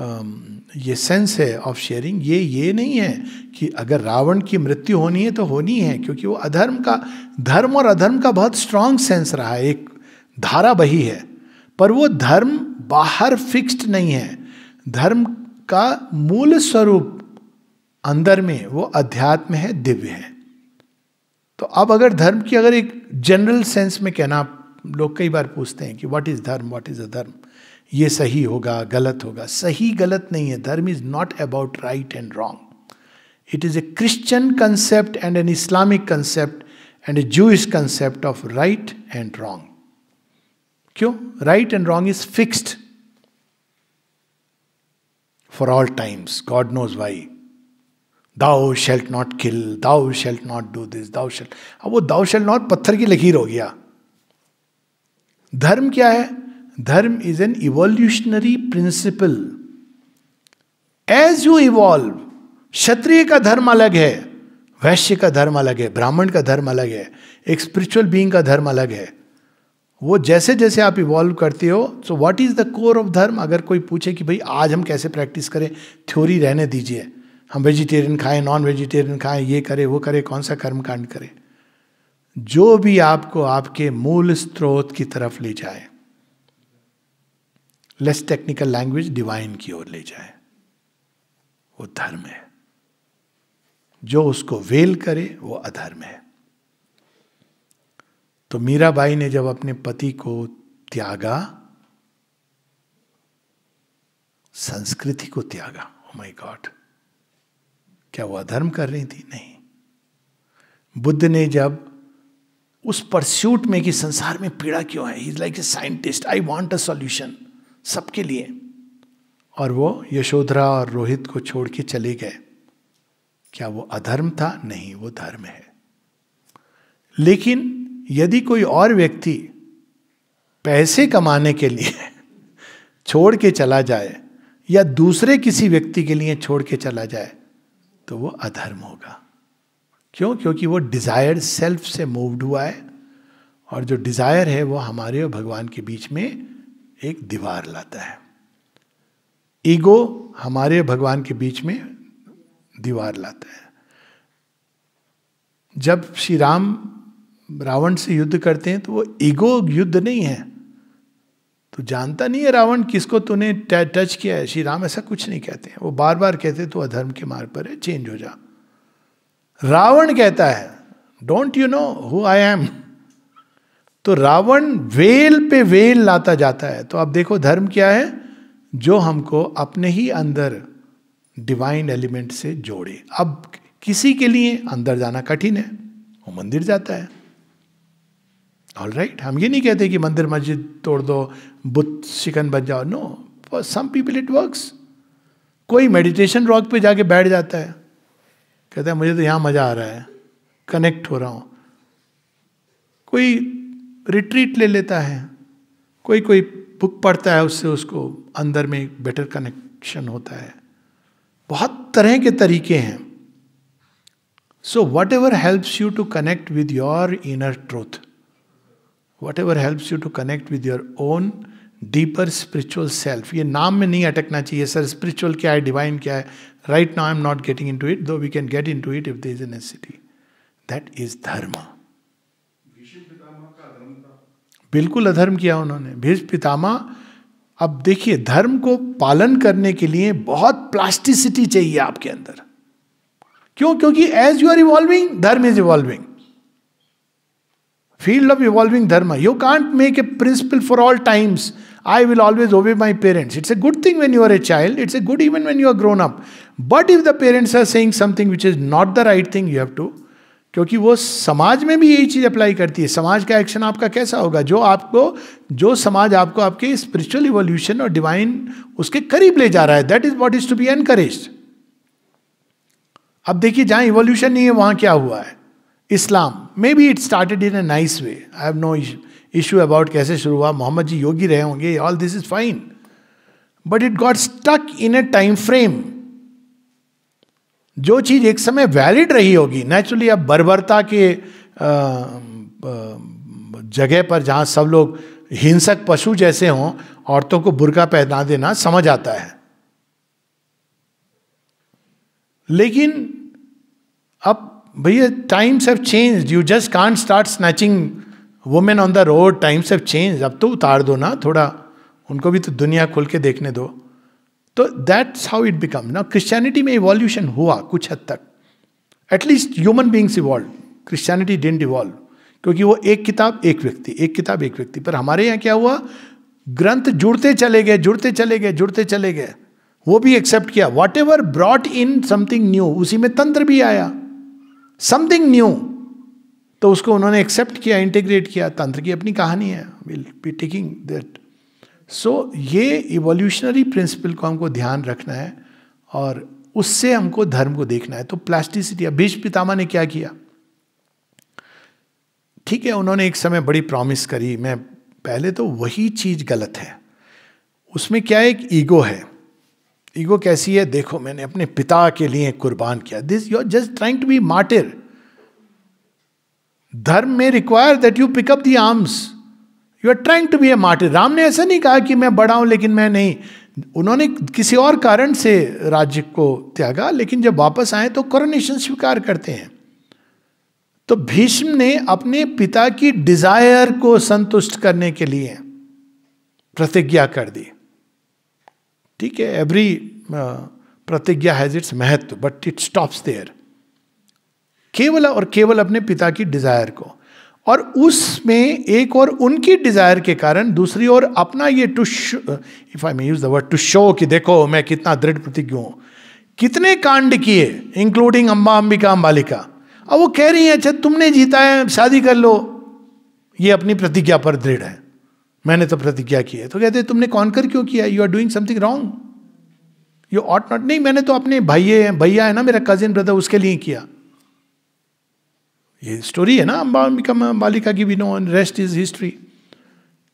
ये सेंस है ऑफ शेयरिंग ये ये नहीं है कि अगर रावण की मृत्यु होनी है तो होनी है क्योंकि वो अधर्म का धर्म और अधर्म का बहुत स्ट्रांग सेंस रहा है एक धारा बही है पर वो धर्म बाहर फिक्स्ड नहीं है धर्म का मूल स्वरूप अंदर में वो अध्यात्म है दिव्य है तो अब अगर धर्म की अगर एक जनरल सेंस में कहना लोग कई बार पूछते हैं कि what is dharma what is adharma ये सही होगा गलत होगा सही गलत नहीं है dharma is not about right and wrong it is a Christian concept and an Islamic concept and a Jewish concept of right and wrong क्यों right and wrong is fixed for all times God knows why thou shalt not kill thou shalt not do this thou shalt अब वो दाउ shalt not पत्थर की लकीर हो गया धर्म क्या है dharma is an evolutionary principle as you evolve क्षत्रिय का धर्म अलग है वैश्य का धर्म अलग है ब्राह्मण का धर्म अलग है एक स्पिरिचुअल बींग का धर्म अलग है वो जैसे जैसे आप इवॉल्व करते हो so what is the core of dharma अगर कोई पूछे कि भाई आज हम कैसे प्रैक्टिस करें थ्योरी रहने दीजिए हम वेजिटेरियन खाएं नॉन वेजिटेरियन खाएं ये करें वो करें कौन सा कर्म कांड करें जो भी आपको आपके मूल स्रोत की तरफ ले जाए लेस टेक्निकल लैंग्वेज डिवाइन की ओर ले जाए वो धर्म है जो उसको वेल करे वो अधर्म है तो मीराबाई ने जब अपने पति को त्यागा संस्कृति को त्यागा ओ माय गॉड क्या वो अधर्म कर रही थी नहीं बुद्ध ने जब उस परस्यूट में कि संसार में पीड़ा क्यों है is like a scientist I want a solution सबके लिए और वो यशोधरा और रोहित को छोड़ के चले गए क्या वो अधर्म था नहीं वो धर्म है लेकिन यदि कोई और व्यक्ति पैसे कमाने के लिए छोड़ के चला जाए या दूसरे किसी व्यक्ति के लिए छोड़ के चला जाए तो वो अधर्म होगा क्यों क्योंकि वो डिज़ायर सेल्फ से मूव्ड हुआ है और जो डिज़ायर है वो हमारे और भगवान के बीच में एक दीवार लाता है ईगो हमारे भगवान के बीच में दीवार लाता है जब श्री राम रावण से युद्ध करते हैं तो वो ईगो युद्ध नहीं है तो जानता नहीं है रावण किसको तूने टच किया है श्री राम ऐसा कुछ नहीं कहते हैं वो बार बार कहते तो अधर्म के मार्ग पर है चेंज हो जा रावण कहता है don't you know who I am तो रावण वेल पे वेल लाता जाता है तो अब देखो धर्म क्या है जो हमको अपने ही अंदर डिवाइन एलिमेंट से जोड़े अब किसी के लिए अंदर जाना कठिन है वो मंदिर जाता है ऑल राइट right. हम ये नहीं कहते कि मंदिर मस्जिद तोड़ दो बुत शिकन बच जाओ no for some people it works कोई मेडिटेशन रॉक पे जाके बैठ जाता है कहता है मुझे तो यहाँ मज़ा आ रहा है कनेक्ट हो रहा हूँ कोई रिट्रीट ले लेता है कोई कोई बुक पढ़ता है उससे उसको अंदर में एक बेटर कनेक्शन होता है बहुत तरह के तरीके हैं so whatever helps you to connect with your inner truth whatever helps you to connect with your own deeper spiritual self ये नाम में नहीं अटकना चाहिए सर स्पिरिचुअल क्या है डिवाइन क्या है right now I am not getting into it though we can get into it if the is that is dharma बिल्कुल अधर्म किया उन्होंने भेज पितामा अब देखिए धर्म को पालन करने के लिए बहुत प्लास्टिसिटी चाहिए आपके अंदर क्यों क्योंकि as you are evolving dharma is evolving field of evolving dharma you can't make a principle for all times I will always obey my parents it's a good thing when you are a child it's a good even when you are grown up but if the parents are saying something which is not the right thing you have to क्योंकि वो समाज में भी यही चीज़ apply करती है समाज का एक्शन आपका कैसा होगा जो आपको जो समाज आपको आपके स्पिरिचुअल इवोल्यूशन और डिवाइन उसके करीब ले जा रहा है that is what is to be encourage अब देखिए जहाँ इवोल्यूशन नहीं है वहाँ क्या हुआ है Islam may be it started in a nice way I have no issue about कैसे शुरू हुआ मोहम्मद जी योगी रहे होंगे all this is fine but it got stuck in a time frame जो चीज एक समय वैलिड रही होगी नेचुरली अब बर्बरता के जगह पर जहां सब लोग हिंसक पशु जैसे हों औरतों को बुरका पहना देना समझ आता है लेकिन अब भैया times have change you just can't start snatching women on the road times have change अब तो उतार दो ना थोड़ा उनको भी तो दुनिया खोल के देखने दो तो दैट्स हाउ इट बिकम ना क्रिश्चियनिटी में इवोल्यूशन हुआ कुछ हद तक at least human beings evolve Christianity didn't evolve क्योंकि वो एक किताब एक व्यक्ति एक किताब एक व्यक्ति पर हमारे यहाँ क्या हुआ ग्रंथ जुड़ते चले गए जुड़ते चले गए जुड़ते चले गए वो भी एक्सेप्ट किया whatever brought in something new उसी में तंत्र भी आया समथिंग न्यू तो उसको उन्होंने एक्सेप्ट किया इंटीग्रेट किया तंत्र की अपनी कहानी है will be taking that so so, ये इवोल्यूशनरी प्रिंसिपल को हमको ध्यान रखना है और उससे हमको धर्म को देखना है तो प्लास्टिसिटी अब पितामा ने क्या किया ठीक है उन्होंने एक समय बड़ी प्रॉमिस करी मैं पहले तो वही चीज गलत है उसमें क्या एक ईगो है ईगो कैसी है देखो मैंने अपने पिता के लिए कुर्बान किया this you are just trying to be martyr धर्म में require that you pick up the arms you are trying to be a martyr Ram ने ऐसा नहीं कहा कि मैं बड़ा हूं लेकिन मैं नहीं उन्होंने किसी और कारण से राज्य को त्यागा लेकिन जब वापस आए तो कॉरोनेशन स्वीकार करते हैं तो भीष्म ने अपने पिता की डिजायर को संतुष्ट करने के लिए प्रतिज्ञा कर दी ठीक है एवरी uh, प्रतिज्ञा हैज इट्स महत्व बट इट स्टॉप्स देयर केवल और केवल अपने पिता की डिजायर को और उसमें एक और उनकी डिज़ायर के कारण दूसरी ओर अपना ये to if I may use the word to show कि देखो मैं कितना दृढ़ प्रतिज्ञ हूं कितने कांड किए इंक्लूडिंग अम्बा अंबिका अंबालिका अब वो कह रही है अच्छा तुमने जीता है शादी कर लो ये अपनी प्रतिज्ञा पर दृढ़ है मैंने तो प्रतिज्ञा की है तो कहते तुमने कौन कर क्यों किया you are doing something wrong you ought not नहीं मैंने तो अपने भाइये भैया है ना मेरा कजिन ब्रदर उसके लिए किया ये स्टोरी है ना अंबालिका बालिका की भी no and rest is history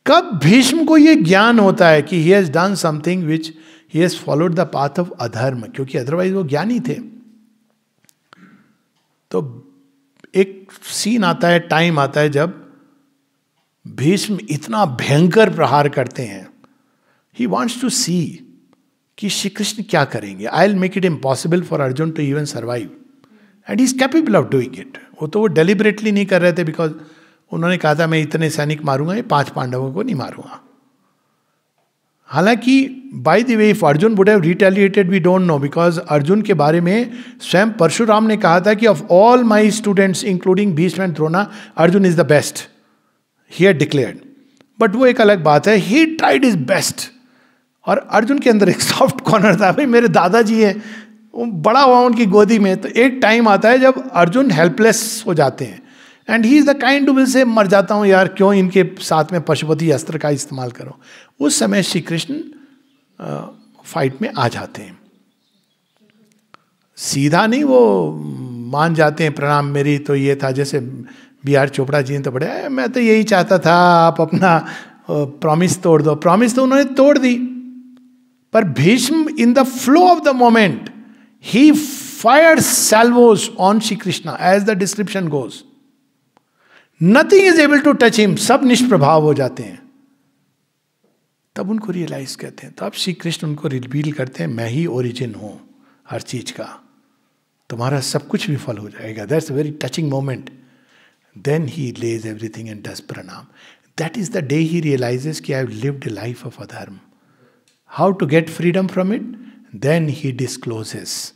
कब भीष्म को ये ज्ञान होता है कि he has done something which he has followed the path of adharma क्योंकि अदरवाइज वो ज्ञानी थे तो एक सीन आता है टाइम आता है जब भीष्म इतना भयंकर प्रहार करते हैं ही वॉन्ट्स टू सी कि श्री कृष्ण क्या करेंगे I will make it impossible for Arjun to even survive and he is capable of doing it वो तो वो डेलिबरेटली नहीं कर रहे थे बिकॉज उन्होंने कहा था मैं इतने सैनिक मारूंगा ये पांच पांडवों को नहीं मारूंगा हालांकि by the way if Arjun would have retaliated we don't know because Arjun के बारे में स्वयं परशुराम ने कहा था कि of all my students including Bhishma and Drona Arjun is the best he had declared but वो एक अलग बात है ही ट्राइड इज बेस्ट और अर्जुन के अंदर एक सॉफ्ट कॉर्नर था भाई मेरे दादाजी हैं बड़ा हुआ उनकी गोदी में तो एक टाइम आता है जब अर्जुन हेल्पलेस हो जाते हैं and he is the kind to will से मर जाता हूँ यार क्यों इनके साथ में पशुपति अस्त्र का इस्तेमाल करो उस समय श्री कृष्ण फाइट में आ जाते हैं सीधा नहीं वो मान जाते हैं प्रणाम मेरी तो ये था जैसे बी आर चोपड़ा जी ने तो बड़े मैं तो यही चाहता था आप अपना प्रॉमिस तोड़ दो प्रॉमिस तो उन्होंने तोड़ दी पर Bhishma in the flow of the moment He fired salvos on Shri Krishna, as the description goes. Nothing is able to touch him, सब निष्प्रभाव हो जाते हैं तब उनको रियलाइज करते हैं तब श्री कृष्ण उनको रिवील करते हैं मैं ही ओरिजिन हूं हर चीज का तुम्हारा सब कुछ विफल हो जाएगा that's very touching moment then he lays everything and does pranam that is the day he realises कि I lived life of adharma how to get freedom from it then he discloses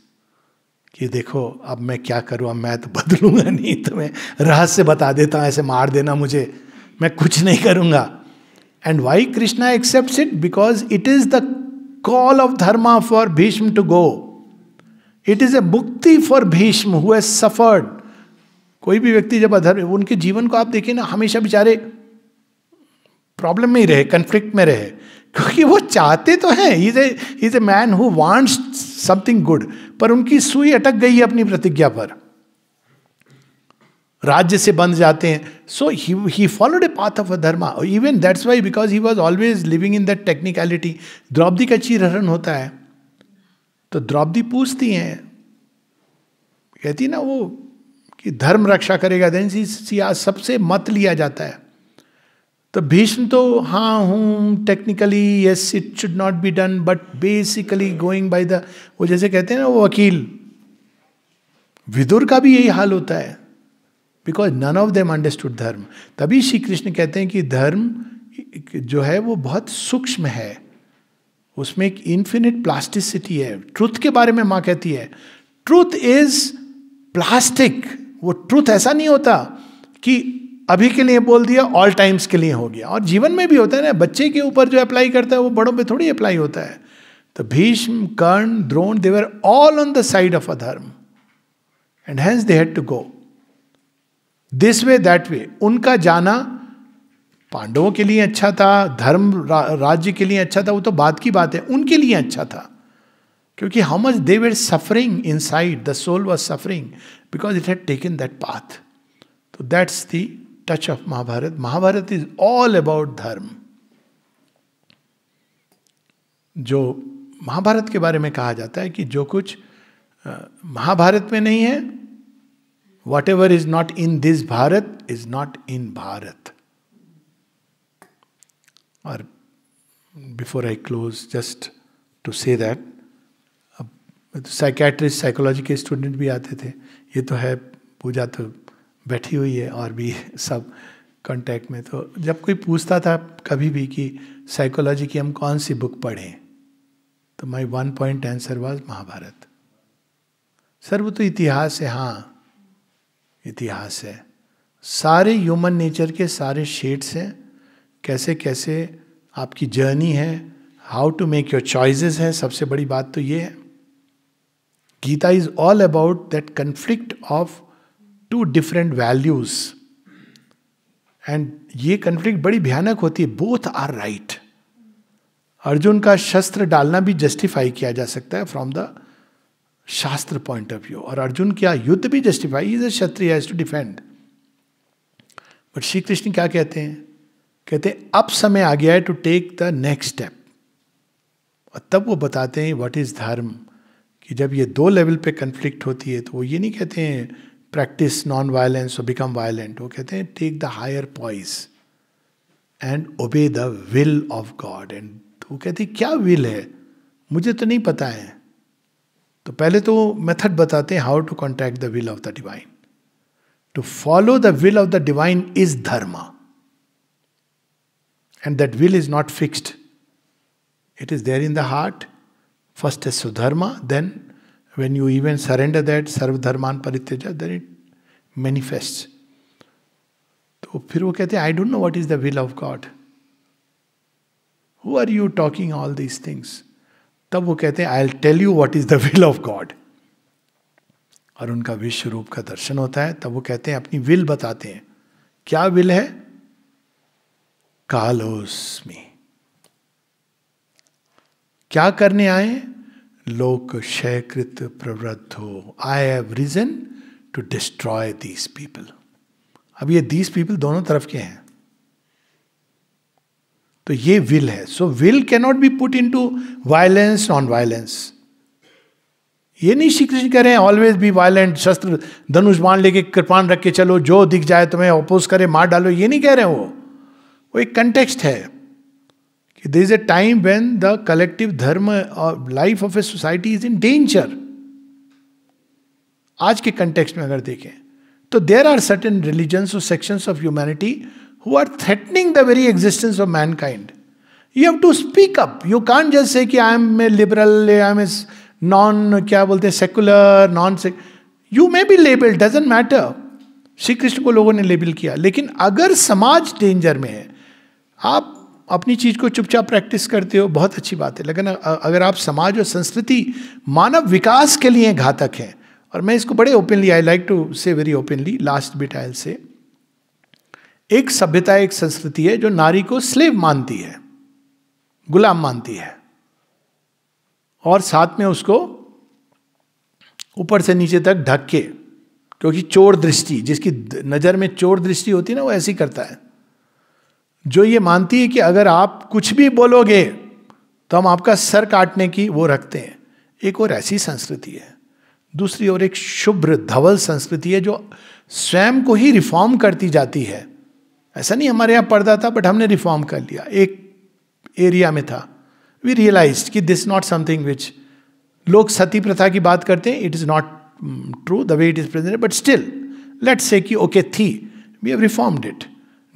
कि देखो अब मैं क्या करूँ अब मैं तो बदलूंगा नहीं तो मैं रहस्य बता देता हूं ऐसे मार देना मुझे मैं कुछ नहीं करूंगा and why Krishna accept it because it is the call of dharma for Bhishma to go it is a mukti for Bhishma who suffered कोई भी व्यक्ति जब अधर्म उनके जीवन को आप देखिए ना हमेशा बेचारे प्रॉब्लम में ही रहे कन्फ्लिक्ट में रहे क्योंकि वो चाहते तो हैं is a is a man who wants something good पर उनकी सुई अटक गई है अपनी प्रतिज्ञा पर राज्य से बंध जाते हैं so he followed a path of adharma even that's why because he was always living in that technicality Draupadi का चीरहरण होता है तो द्रौपदी पूछती हैं कहती ना वो कि धर्म रक्षा करेगा देन सी सबसे मत लिया जाता है तो भीष्म तो हाँ हूँ technically yes it should not be done but basically going by the वो जैसे कहते हैं ना वो वकील विदुर का भी यही हाल होता है because none of them understood dharma तभी श्री कृष्ण कहते हैं कि धर्म जो है वो बहुत सूक्ष्म है उसमें एक इन्फिनिट प्लास्टिसिटी है ट्रूथ के बारे में माँ कहती है ट्रूथ इज प्लास्टिक वो ट्रूथ ऐसा नहीं होता कि अभी के लिए बोल दिया ऑल टाइम्स के लिए हो गया और जीवन में भी होता है ना बच्चे के ऊपर जो अप्लाई करता है वो बड़ों पे थोड़ी अप्लाई होता है तो Bhishma Karna Drona they were all on the side of adharma and hence they had to go this way that way उनका जाना पांडवों के लिए अच्छा था धर्म रा, राज्य के लिए अच्छा था वो तो बात की बात है उनके लिए अच्छा था क्योंकि how much they were suffering inside the soul was suffering because it had taken that path तो that's the touch of Mahabharata Mahabharata is all about dharma जो महाभारत के बारे में कहा जाता है कि जो कुछ महाभारत में नहीं है whatever is not in this Bharat is not in Bharat और before I close just to say that psychiatrist psychology के स्टूडेंट भी आते थे ये तो है पूजा तो बैठी हुई है और भी सब कांटेक्ट में तो जब कोई पूछता था कभी भी कि साइकोलॉजी की हम कौन सी बुक पढ़ें तो my one point answer was Mahabharata sir वो तो इतिहास है हाँ इतिहास है सारे ह्यूमन नेचर के सारे शेड्स हैं कैसे कैसे आपकी जर्नी है how to make your choices है सबसे बड़ी बात तो ये है Gita is all about that conflict of two different values एंड ये कन्फ्लिक्ट बड़ी भयानक होती है बोथ आर राइट अर्जुन का शस्त्र डालना भी जस्टिफाई किया जा सकता है from the shastra point of view और अर्जुन क्या युद्ध भी justify is a kshatriya to defend but Shri Krishna क्या कहते हैं कहते हैं अब समय आ गया है to take the next step और तब वो बताते हैं व्हाट इज धर्म कि जब ये दो लेवल पे कन्फ्लिक्ट होती है तो वो ये नहीं कहते हैं प्रैक्टिस नॉन वायलेंस और बिकम वायलेंट वो कहते हैं take the higher poise and obey the will of God एंड वो कहते हैं क्या विल है मुझे तो नहीं पता है तो पहले तो मेथड बताते हैं how to contact the will of the divine to follow the will of the divine is dharma and that will is not fixed it is there in the heart first is sudharma then When you even surrender that, सर्वधर्मान परित्यजा then it manifest तो फिर वो कहते हैं I don't know what is the will of God who are you talking all these things तब वो कहते हैं I'll tell you what is the will of God और उनका विश्व रूप का दर्शन होता है तब वो कहते हैं अपनी विल बताते हैं क्या विल है कालोस्मी क्या करने आए लोक क्षयकृत प्रवृत्त हो I have reason to destroy these people अब ये दीज पीपल दोनों तरफ के हैं तो ये विल है so will not be put into violence non violence ये नहीं श्री कृष्ण करें ऑलवेज बी वायलेंट शस्त्र धनुष बाण लेके कृपान रख के चलो जो दिख जाए तुम्हें अपोज करे मार डालो ये नहीं कह रहे वो वो एक कंटेक्स्ट है there is a time when the collective dharma life of a society is in danger आज के कंटेक्स में अगर देखें तो देर आर सर्टन रिलीजन्स और sections of humanity who are threatening the very existence of mankind you have to speak up you can't just say कि I am a liberal I am a non क्या बोलते हैं secular non say you may be label doesn't matter Shri Krishna को लोगों ने label किया लेकिन अगर समाज डेंजर में है आप अपनी चीज़ को चुपचाप प्रैक्टिस करते हो बहुत अच्छी बात है लेकिन अगर आप समाज और संस्कृति मानव विकास के लिए घातक है और मैं इसको बड़े openly I like to say very openly last bit I say एक सभ्यता एक संस्कृति है जो नारी को स्लेव मानती है गुलाम मानती है और साथ में उसको ऊपर से नीचे तक ढक के क्योंकि चोर दृष्टि जिसकी नज़र में चोर दृष्टि होती है ना वो ऐसी करता है जो ये मानती है कि अगर आप कुछ भी बोलोगे तो हम आपका सर काटने की वो रखते हैं एक और ऐसी संस्कृति है दूसरी ओर एक शुभ्र धवल संस्कृति है जो स्वयं को ही रिफॉर्म करती जाती है ऐसा नहीं हमारे यहाँ पर्दा था बट हमने रिफॉर्म कर लिया एक एरिया में था वी रियलाइज कि दिस नॉट समथिंग विच लोग सती प्रथा की बात करते हैं it is not true the way it is present but still let's say कि ओके थी we have reformed it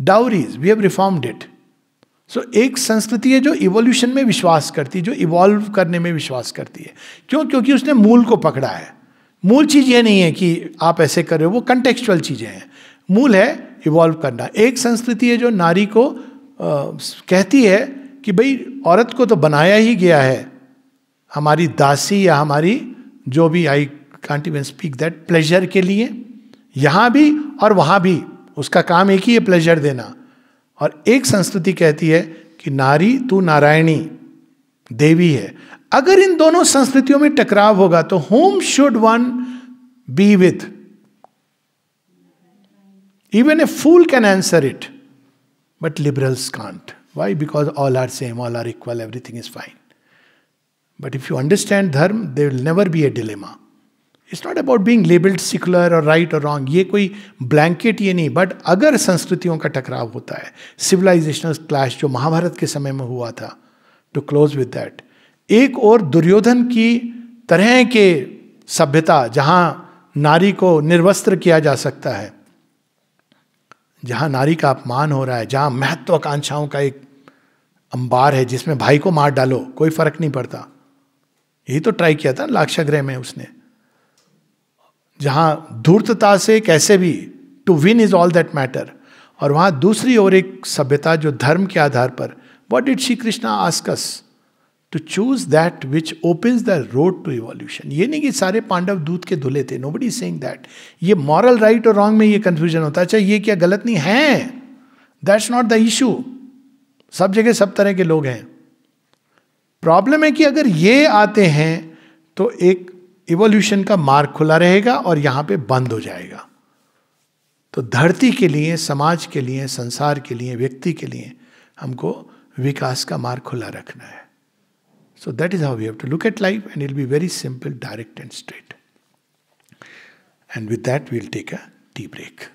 dowries we have reformed it so एक संस्कृति है जो इवोल्यूशन में विश्वास करती है जो इवॉल्व करने में विश्वास करती है क्यों क्योंकि उसने मूल को पकड़ा है मूल चीज़ ये नहीं है कि आप ऐसे कर रहे हो वो कंटेक्चुअल चीज़ें हैं मूल है इवॉल्व करना एक संस्कृति है जो नारी को आ, कहती है कि भाई औरत को तो बनाया ही गया है हमारी दासी या हमारी जो भी I can't even speak that pleasure के लिए यहाँ भी और वहाँ भी उसका काम एक ही है प्लेजर देना और एक संस्कृति कहती है कि नारी तू नारायणी देवी है अगर इन दोनों संस्कृतियों में टकराव होगा तो whom should one be with even a fool can answer it but liberals can't why because all are same all are equal everything is fine but if you understand dharma they will never be a dilemma it's not about being labelled secular और right और wrong ये कोई blanket ये नहीं but अगर संस्कृतियों का टकराव होता है सिविलाइजेशनल क्लैश जो महाभारत के समय में हुआ था टू क्लोज विद दैट एक और दुर्योधन की तरह के सभ्यता जहां नारी को निर्वस्त्र किया जा सकता है जहां नारी का अपमान हो रहा है जहां महत्वाकांक्षाओं का एक अंबार है जिसमें भाई को मार डालो कोई फर्क नहीं पड़ता यही तो ट्राई किया था लाक्षागृह में उसने जहां धूर्तता से कैसे भी to win is all that matter और वहां दूसरी ओर एक सभ्यता जो धर्म के आधार पर what did Shri Krishna asks to choose that which opens the road to evolution ये नहीं कि सारे पांडव दूध के धुले थे नो बडी सेंग दैट ये मॉरल राइट और रॉन्ग में ये कंफ्यूजन होता है अच्छा ये क्या गलत नहीं है दैट्स नॉट द इशू सब जगह सब तरह के लोग हैं प्रॉब्लम है कि अगर ये आते हैं तो एक इवोल्यूशन का मार्ग खुला रहेगा और यहां पे बंद हो जाएगा तो धरती के लिए समाज के लिए संसार के लिए व्यक्ति के लिए हमको विकास का मार्ग खुला रखना है so that is how we have to look at life and it be very simple direct and straight and with that we'll take a tea break